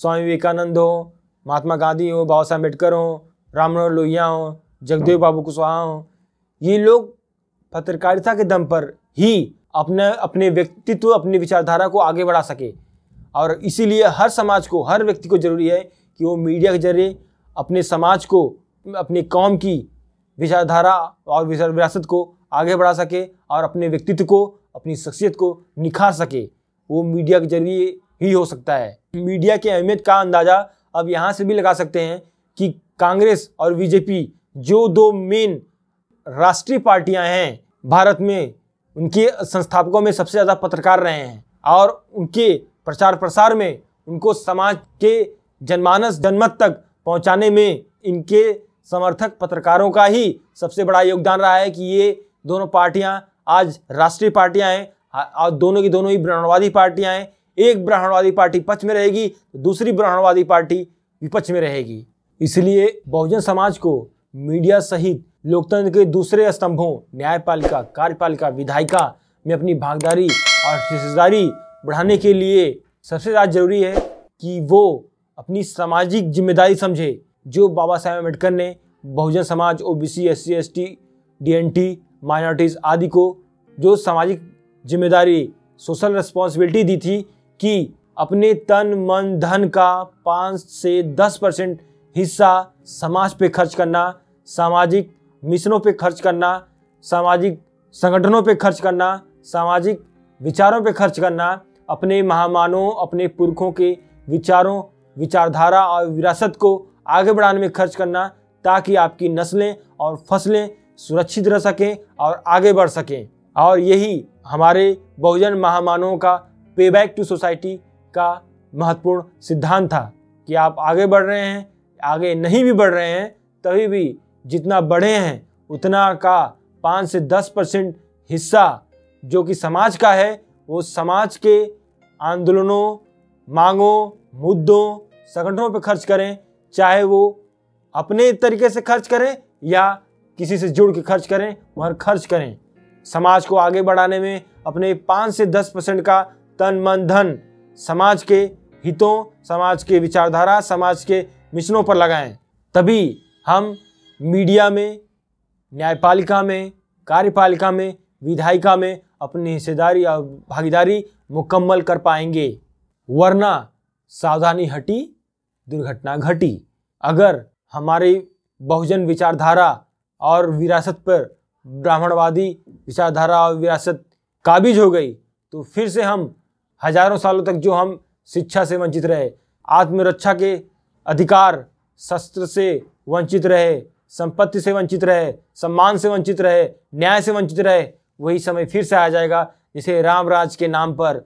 स्वामी विवेकानंद हों महात्मा गांधी हों बाबा साहब अम्बेडकर हों राम मनोहर लोहिया हों जगदेव बाबू कुशवाहा हों ये लोग पत्रकारिता के दम पर ही अपने अपने व्यक्तित्व अपनी विचारधारा को आगे बढ़ा सके और इसीलिए हर समाज को हर व्यक्ति को ज़रूरी है कि वो मीडिया के जरिए अपने समाज को अपने कौम की विचारधारा और विरासत को आगे बढ़ा सके और अपने व्यक्तित्व को अपनी शख्सियत को निखार सके वो मीडिया के जरिए ही हो सकता है मीडिया की अहमियत का अंदाज़ा अब यहाँ से भी लगा सकते हैं कि कांग्रेस और बीजेपी जो दो मेन राष्ट्रीय पार्टियाँ हैं भारत में उनके संस्थापकों में सबसे ज़्यादा पत्रकार रहे हैं और उनके प्रचार प्रसार में उनको समाज के जनमानस जनमत तक पहुंचाने में इनके समर्थक पत्रकारों का ही सबसे बड़ा योगदान रहा है कि ये दोनों पार्टियां आज राष्ट्रीय पार्टियां हैं और दोनों की दोनों ही ब्राह्मणवादी पार्टियां हैं एक ब्राह्मणवादी पार्टी पक्ष में रहेगी दूसरी ब्राह्मणवादी पार्टी विपक्ष में रहेगी इसलिए बहुजन समाज को मीडिया सहित लोकतंत्र के दूसरे स्तंभों न्यायपालिका कार्यपालिका विधायिका में अपनी भागीदारी और हिस्सेदारी बढ़ाने के लिए सबसे ज़्यादा जरूरी है कि वो अपनी सामाजिक जिम्मेदारी समझे जो बाबा साहेब अम्बेडकर ने बहुजन समाज O B C S C S T D N T minorities आदि को जो सामाजिक जिम्मेदारी सोशल रिस्पॉन्सिबिलिटी दी थी कि अपने तन मन धन का पाँच से दस परसेंट हिस्सा समाज पे खर्च करना सामाजिक मिशनों पे खर्च करना सामाजिक संगठनों पे खर्च करना सामाजिक विचारों पे खर्च करना अपने महामानों अपने पुरखों के विचारों विचारधारा और विरासत को आगे बढ़ाने में खर्च करना ताकि आपकी नस्लें और फसलें सुरक्षित रह सकें और आगे बढ़ सकें और यही हमारे बहुजन महामानों का पे बैक टू सोसाइटी का महत्वपूर्ण सिद्धांत था कि आप आगे बढ़ रहे हैं आगे नहीं भी बढ़ रहे हैं तभी भी जितना बढ़े हैं उतना का पाँच से दस परसेंट हिस्सा जो कि समाज का है वो समाज के आंदोलनों मांगों मुद्दों संगठनों पर खर्च करें चाहे वो अपने तरीके से खर्च करें या किसी से जुड़ के खर्च करें वहाँ खर्च करें समाज को आगे बढ़ाने में अपने पाँच से दस परसेंट का तन मन धन समाज के हितों समाज के विचारधारा समाज के मिशनों पर लगाएं तभी हम मीडिया में न्यायपालिका में कार्यपालिका में विधायिका में अपनी हिस्सेदारी और भागीदारी मुकम्मल कर पाएंगे वरना सावधानी हटी दुर्घटना घटी अगर हमारी बहुजन विचारधारा और विरासत पर ब्राह्मणवादी विचारधारा और विरासत काबिज हो गई तो फिर से हम हजारों सालों तक जो हम शिक्षा से वंचित रहे आत्मरक्षा के अधिकार शस्त्र से वंचित रहे संपत्ति से वंचित रहे सम्मान से वंचित रहे न्याय से वंचित रहे वही समय फिर से आ जाएगा जिसे राम राज के नाम पर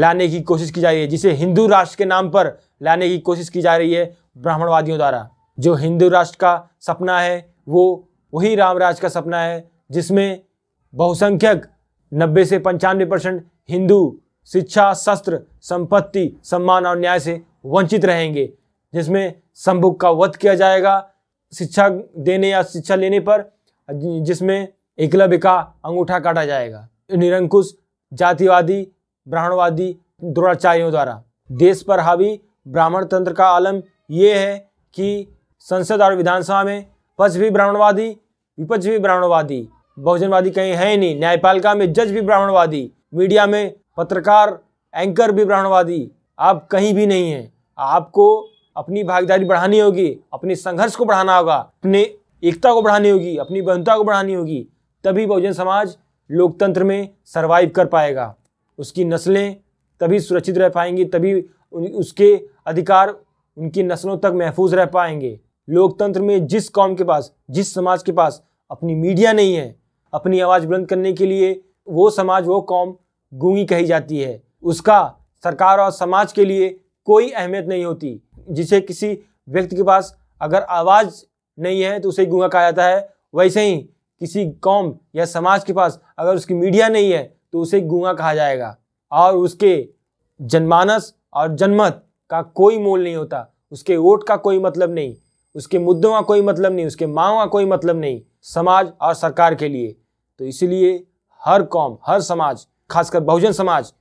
लाने की कोशिश की जा रही है जिसे हिंदू राष्ट्र के नाम पर लाने की कोशिश की जा रही है ब्राह्मणवादियों द्वारा जो हिंदू राष्ट्र का सपना है वो वही रामराज का सपना है जिसमें बहुसंख्यक 90 से पंचानवे परसेंट हिंदू शिक्षा शस्त्र संपत्ति सम्मान और न्याय से वंचित रहेंगे जिसमें संभुक का वध किया जाएगा शिक्षा देने या शिक्षा लेने पर जिसमें एकलव्य का अंगूठा काटा जाएगा निरंकुश जातिवादी ब्राह्मणवादी द्रोणाचार्यों द्वारा देश पर हावी ब्राह्मण तंत्र का आलम ये है कि संसद और विधानसभा में पक्ष भी ब्राह्मणवादी विपक्ष भी ब्राह्मणवादी बहुजनवादी कहीं है ही नहीं न्यायपालिका में जज भी ब्राह्मणवादी मीडिया में पत्रकार एंकर भी ब्राह्मणवादी आप कहीं भी नहीं हैं आपको अपनी भागीदारी बढ़ानी होगी अपने संघर्ष को बढ़ाना होगा अपने एकता को बढ़ानी होगी अपनी बंधुता को बढ़ानी होगी तभी बहुजन समाज लोकतंत्र में सरवाइव कर पाएगा उसकी नस्लें तभी सुरक्षित रह पाएंगी तभी उसके अधिकार उनकी नस्लों तक महफूज रह पाएंगे लोकतंत्र में जिस कौम के पास जिस समाज के पास अपनी मीडिया नहीं है अपनी आवाज़ बुलंद करने के लिए वो समाज वो कौम गूंगी कही जाती है उसका सरकार और समाज के लिए कोई अहमियत नहीं होती जिसे किसी व्यक्ति के पास अगर आवाज़ नहीं है तो उसे गूंगा कहा जाता है वैसे ही किसी कौम या समाज के पास अगर उसकी मीडिया नहीं है तो उसे गूंगा कहा जाएगा और उसके जनमानस और जनमत का कोई मोल नहीं होता उसके वोट का कोई मतलब नहीं उसके मुद्दों का कोई मतलब नहीं उसके मांग का कोई मतलब नहीं समाज और सरकार के लिए तो इसलिए हर कौम हर समाज खासकर बहुजन समाज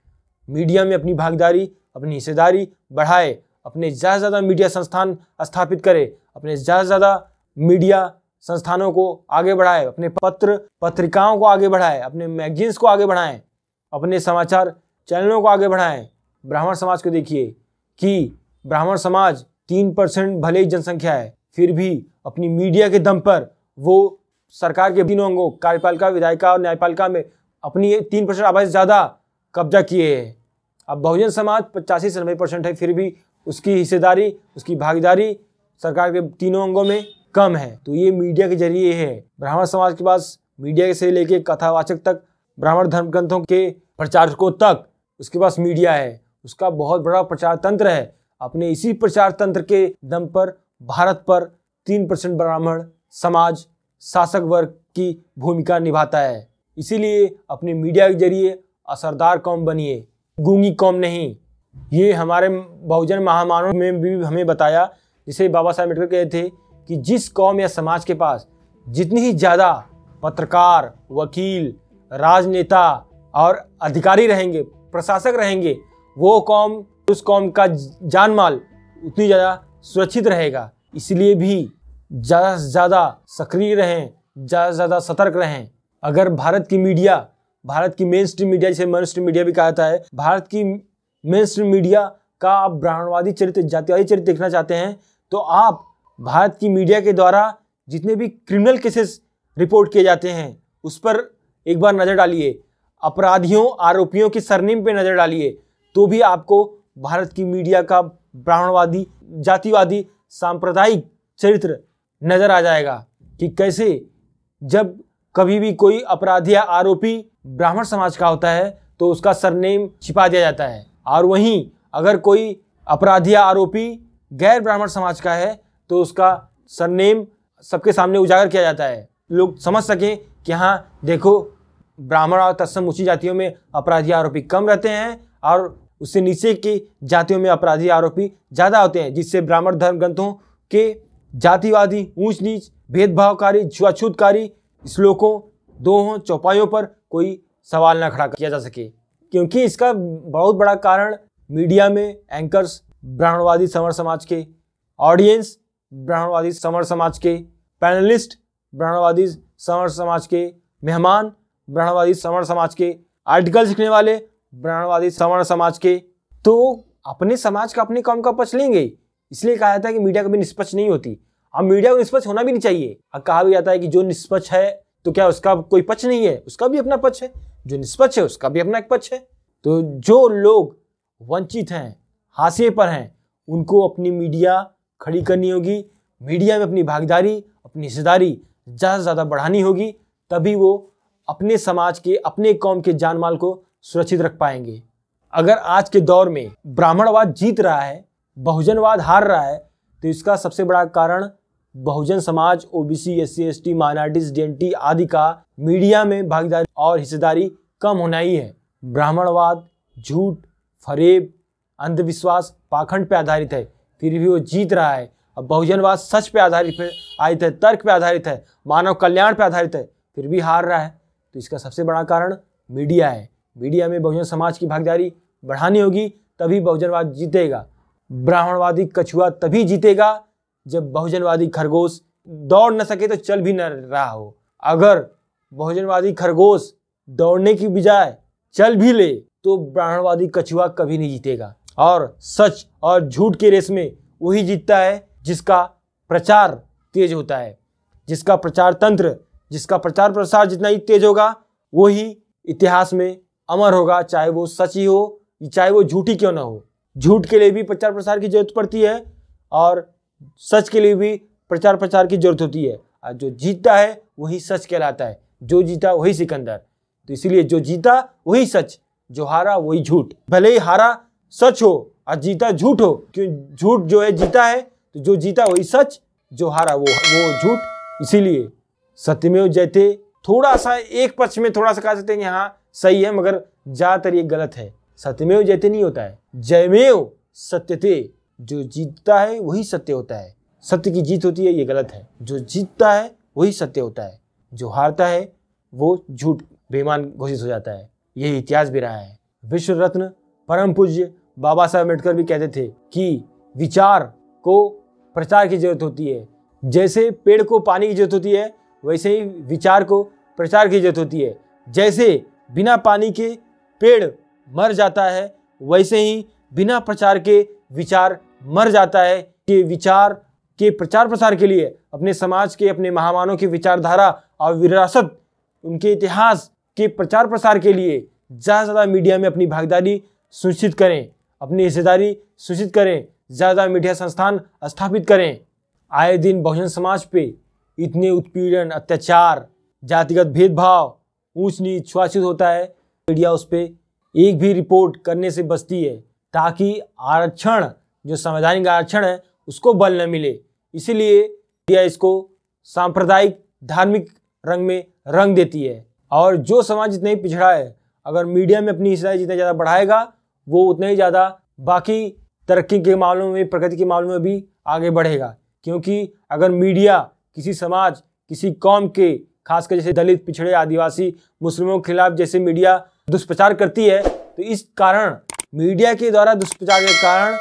मीडिया में अपनी भागीदारी अपनी हिस्सेदारी बढ़ाए अपने ज़्यादा से ज़्यादा मीडिया संस्थान स्थापित करे अपने ज़्यादा से ज़्यादा मीडिया संस्थानों को आगे बढ़ाएं अपने पत्र पत्रिकाओं को आगे बढ़ाएं अपने मैगजीन्स को आगे बढ़ाएं अपने समाचार चैनलों को आगे बढ़ाएं ब्राह्मण समाज को देखिए कि ब्राह्मण समाज तीन परसेंट भले ही जनसंख्या है फिर भी अपनी मीडिया के दम पर वो सरकार के तीनों अंगों कार्यपालिका विधायिका और न्यायपालिका में अपनी तीन परसेंट आबादी से ज़्यादा कब्जा किए हैं अब बहुजन समाज पचासी से नब्बे परसेंट है फिर भी उसकी हिस्सेदारी उसकी भागीदारी सरकार के तीनों अंगों में कम है तो ये मीडिया के जरिए है ब्राह्मण समाज के पास मीडिया से लेके कथावाचक तक ब्राह्मण धर्म ग्रंथों के प्रचारकों तक उसके पास मीडिया है उसका बहुत बड़ा प्रचार तंत्र है अपने इसी प्रचार तंत्र के दम पर भारत पर तीन परसेंट ब्राह्मण समाज शासक वर्ग की भूमिका निभाता है इसीलिए अपने मीडिया के जरिए असरदार कौम बनिए गूंगी कौम नहीं ये हमारे बहुजन महामानव में भी हमें बताया जिसे बाबा साहब अम्बेडकर कहे थे कि जिस कौम या समाज के पास जितनी ही ज़्यादा पत्रकार वकील राजनेता और अधिकारी रहेंगे प्रशासक रहेंगे वो कौम उस कौम का जान माल उतनी ज़्यादा सुरक्षित रहेगा इसलिए भी ज़्यादा से ज़्यादा सक्रिय रहें ज़्यादा से ज़्यादा सतर्क रहें अगर भारत की मीडिया भारत की मेन स्ट्रीम मीडिया जिसे मेन स्ट्रीम मीडिया भी कहा जाता है भारत की मेन स्ट्रीम मीडिया का आप ब्राह्मणवादी चरित्र जातिवादी चरित्र देखना चाहते हैं तो आप भारत की मीडिया के द्वारा जितने भी क्रिमिनल केसेस रिपोर्ट किए जाते हैं उस पर एक बार नज़र डालिए अपराधियों आरोपियों के सरनेम पे नज़र डालिए तो भी आपको भारत की मीडिया का ब्राह्मणवादी जातिवादी सांप्रदायिक चरित्र नज़र आ जाएगा कि कैसे जब कभी भी कोई अपराधी या आरोपी ब्राह्मण समाज का होता है तो उसका सरनेम छिपा दिया जाता है और वहीं अगर कोई अपराधी या आरोपी गैर ब्राह्मण समाज का है तो उसका सरनेम सबके सामने उजागर किया जाता है लोग समझ सकें कि हाँ देखो ब्राह्मण और तत्सम ऊँची जातियों में अपराधी आरोपी कम रहते हैं और उससे नीचे की जातियों में अपराधी आरोपी ज़्यादा होते हैं जिससे ब्राह्मण धर्म ग्रंथों के जातिवादी ऊंच नीच भेदभावकारी छुआछूतकारी श्लोकों दोहों चौपाइयों पर कोई सवाल ना खड़ा किया जा सके क्योंकि इसका बहुत बड़ा कारण मीडिया में एंकर्स ब्राह्मणवादी समर समाज के ऑडियंस ब्राह्मणवादी समर समाज के पैनलिस्ट ब्राह्मणवादी समर समाज के मेहमान ब्राह्मणवादी समर समाज के आर्टिकल लिखने वाले ब्राह्मणवादी समर समाज के तो अपने समाज का अपने काम का पक्ष लेंगे इसलिए कहा जाता है कि मीडिया कभी निष्पक्ष नहीं होती अब मीडिया को निष्पक्ष होना भी नहीं चाहिए अब कहा भी जाता है कि जो निष्पक्ष है तो क्या उसका कोई पक्ष नहीं है उसका भी अपना पक्ष है जो निष्पक्ष है उसका भी अपना एक पक्ष है तो जो लोग वंचित हैं हाशिए पर हैं उनको अपनी मीडिया खड़ी करनी होगी मीडिया में अपनी भागीदारी अपनी हिस्सेदारी ज़्यादा से ज़्यादा बढ़ानी होगी तभी वो अपने समाज के अपने कौम के जान माल को सुरक्षित रख पाएंगे अगर आज के दौर में ब्राह्मणवाद जीत रहा है बहुजनवाद हार रहा है तो इसका सबसे बड़ा कारण बहुजन समाज O B C S C S T minorities D N T आदि का मीडिया में भागीदारी और हिस्सेदारी कम होना ही है ब्राह्मणवाद झूठ फरेब अंधविश्वास पाखंड पर आधारित है फिर भी वो जीत रहा है अब बहुजनवाद सच पे आधारित आधारित है तर्क पे आधारित है मानव कल्याण पे आधारित है फिर भी हार रहा है तो इसका सबसे बड़ा कारण मीडिया है मीडिया में बहुजन समाज की भागीदारी बढ़ानी होगी तभी बहुजनवाद जीतेगा ब्राह्मणवादी कछुआ तभी जीतेगा जब बहुजनवादी खरगोश दौड़ न सके तो चल भी न रहा हो अगर बहुजनवादी खरगोश दौड़ने की बजाय चल भी ले तो ब्राह्मणवादी कछुआ कभी नहीं जीतेगा और सच और झूठ के रेस में वही जीतता है जिसका प्रचार तेज होता है जिसका प्रचार तंत्र जिसका प्रचार प्रसार जितना ही तेज होगा वही इतिहास में अमर होगा चाहे वो सच ही हो चाहे वो झूठी क्यों ना हो झूठ के लिए भी प्रचार प्रसार की जरूरत पड़ती है और सच के लिए भी प्रचार प्रसार की जरूरत होती है और जो जीतता है वही सच कहलाता है जो जीता वही सिकंदर तो इसीलिए जो जीता वही सच जो हारा वही झूठ भले ही हारा सच हो और जीता झूठ हो क्यों झूठ जो है जीता है तो जो जीता वही सच जो हारा वो वो झूठ इसीलिए सत्यमेव जयते थोड़ा सा एक पक्ष में थोड़ा सा कह सकते हैं कि हाँ सही है मगर ज़्यादातर ये गलत है सत्यमेव जयते नहीं होता है जयमेव सत्यते जो जीतता है वही सत्य होता है सत्य की जीत होती है ये गलत है जो जीतता है वही सत्य होता है जो हारता है वो झूठ बेमान घोषित हो जाता है यही इतिहास भी रहा है विश्व रत्न परम पूज्य बाबा साहब अम्बेडकर भी कहते थे कि विचार को प्रचार की जरूरत होती है जैसे पेड़ को पानी की जरूरत होती है वैसे ही विचार को प्रचार की जरूरत होती है जैसे बिना पानी के पेड़ मर जाता है वैसे ही बिना प्रचार के विचार मर जाता है कि विचार के प्रचार प्रसार के लिए अपने समाज के अपने महामानों की विचारधारा और विरासत उनके इतिहास के प्रचार प्रसार के लिए ज़्यादा से ज़्यादा मीडिया में अपनी भागीदारी सुनिश्चित करें अपनी हिस्सेदारी सूचित करें ज़्यादा मीडिया संस्थान स्थापित करें आए दिन बहुजन समाज पे इतने उत्पीड़न अत्याचार जातिगत भेदभाव ऊंच नीच छुआछूत होता है मीडिया उस पर एक भी रिपोर्ट करने से बचती है ताकि आरक्षण जो संवैधानिक आरक्षण है उसको बल न मिले इसीलिए मीडिया इसको सांप्रदायिक धार्मिक रंग में रंग देती है और जो समाज इतना ही पिछड़ा है अगर मीडिया में अपनी हिस्सेदारी जितना ज़्यादा बढ़ाएगा वो उतना ही ज़्यादा बाकी तरक्की के मामलों में प्रगति के मामलों में भी आगे बढ़ेगा क्योंकि अगर मीडिया किसी समाज किसी कौम के खासकर जैसे दलित पिछड़े आदिवासी मुस्लिमों के खिलाफ जैसे मीडिया दुष्प्रचार करती है तो इस कारण मीडिया के द्वारा दुष्प्रचार के कारण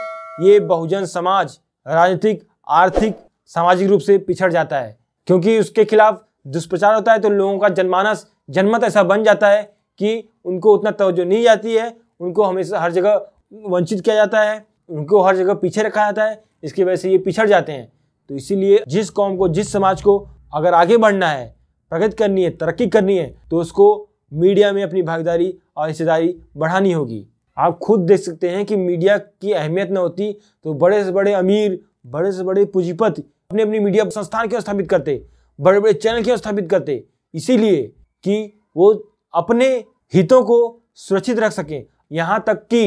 ये बहुजन समाज राजनीतिक आर्थिक सामाजिक रूप से पिछड़ जाता है क्योंकि उसके खिलाफ दुष्प्रचार होता है तो लोगों का जनमानस जनमत ऐसा बन जाता है कि उनको उतना तवज्जो नहीं जाती है उनको हमेशा हर जगह वंचित किया जाता है उनको हर जगह पीछे रखा जाता है इसकी वजह से ये पिछड़ जाते हैं तो इसीलिए जिस कौम को जिस समाज को अगर आगे बढ़ना है प्रगति करनी है तरक्की करनी है तो उसको मीडिया में अपनी भागीदारी और हिस्सेदारी बढ़ानी होगी आप खुद देख सकते हैं कि मीडिया की अहमियत न होती तो बड़े से बड़े अमीर बड़े से बड़े पूंजीपत अपने अपनी मीडिया संस्थान क्यों स्थापित करते बड़े बड़े चैनल क्यों स्थापित करते इसीलिए कि वो अपने हितों को सुरक्षित रख सकें यहाँ तक कि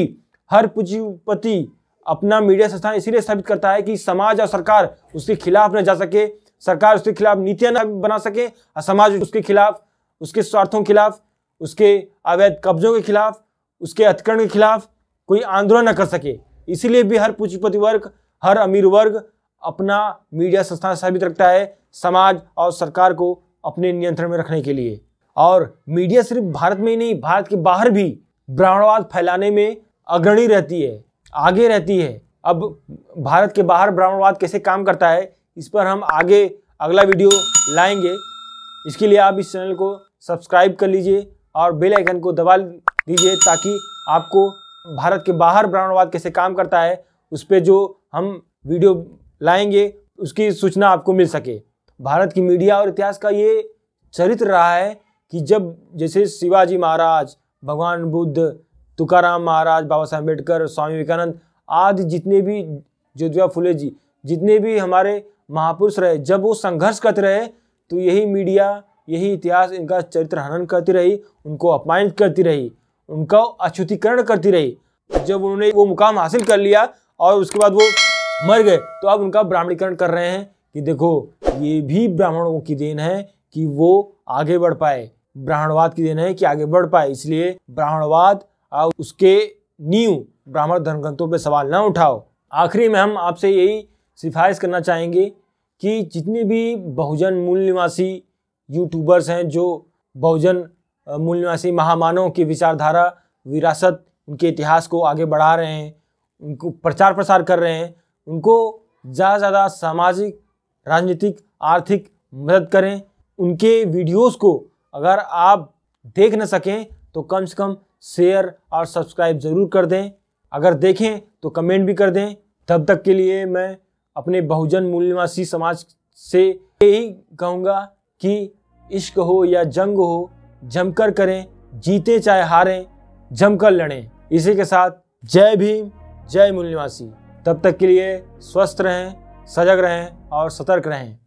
हर पूंजीपति अपना मीडिया संस्थान इसीलिए स्थापित करता है कि समाज और सरकार उसके खिलाफ न जा सके सरकार उसके खिलाफ नीतियां न बना सके और समाज उसके खिलाफ उसके स्वार्थों के खिलाफ उसके अवैध कब्जों के खिलाफ उसके अतिक्रमण के खिलाफ कोई आंदोलन न कर सके इसीलिए भी हर पूंजीपति वर्ग हर अमीर वर्ग अपना मीडिया संस्थान स्थापित रखता है समाज और सरकार को अपने नियंत्रण में रखने के लिए और मीडिया सिर्फ भारत में ही नहीं भारत के बाहर भी ब्राह्मणवाद फैलाने में अग्रणी रहती है आगे रहती है अब भारत के बाहर ब्राह्मणवाद कैसे काम करता है इस पर हम आगे अगला वीडियो लाएंगे इसके लिए आप इस चैनल को सब्सक्राइब कर लीजिए और बेल आइकन को दबा दीजिए ताकि आपको भारत के बाहर ब्राह्मणवाद कैसे काम करता है उस पर जो हम वीडियो लाएंगे उसकी सूचना आपको मिल सके भारत की मीडिया और इतिहास का ये चरित्र रहा है कि जब जैसे शिवाजी महाराज भगवान बुद्ध तुकाराम महाराज बाबा साहेब अम्बेडकर स्वामी विवेकानंद आदि जितने भी ज्योतिबा फुले जी जितने भी हमारे महापुरुष रहे जब वो संघर्ष करते रहे तो यही मीडिया यही इतिहास इनका चरित्र हनन करती रही उनको अपमानित करती रही उनका अच्युतिकरण करती रही जब उन्होंने वो मुकाम हासिल कर लिया और उसके बाद वो मर गए तो अब उनका ब्राह्मणीकरण कर रहे हैं कि देखो ये भी ब्राह्मणों की देन है कि वो आगे बढ़ पाए ब्राह्मणवाद की देन है कि आगे बढ़ पाए इसलिए ब्राह्मणवाद और उसके नींव ब्राह्मण धर्मग्रंथों पर सवाल न उठाओ आखिरी में हम आपसे यही सिफारिश करना चाहेंगे कि जितने भी बहुजन मूल निवासी यूट्यूबर्स हैं जो बहुजन मूल निवासी महामानव की विचारधारा विरासत उनके इतिहास को आगे बढ़ा रहे हैं उनको प्रचार प्रसार कर रहे हैं उनको ज़्यादा से ज़्यादा सामाजिक राजनीतिक आर्थिक मदद करें उनके वीडियोस को अगर आप देख न सकें तो कम से कम शेयर और सब्सक्राइब ज़रूर कर दें अगर देखें तो कमेंट भी कर दें तब तक के लिए मैं अपने बहुजन मूल्यवासी समाज से यही कहूँगा कि इश्क हो या जंग हो जमकर करें जीते चाहे हारें जमकर लड़ें इसी के साथ जय भीम जय मूल्यवासी तब तक के लिए स्वस्थ रहें सजग रहें और सतर्क रहें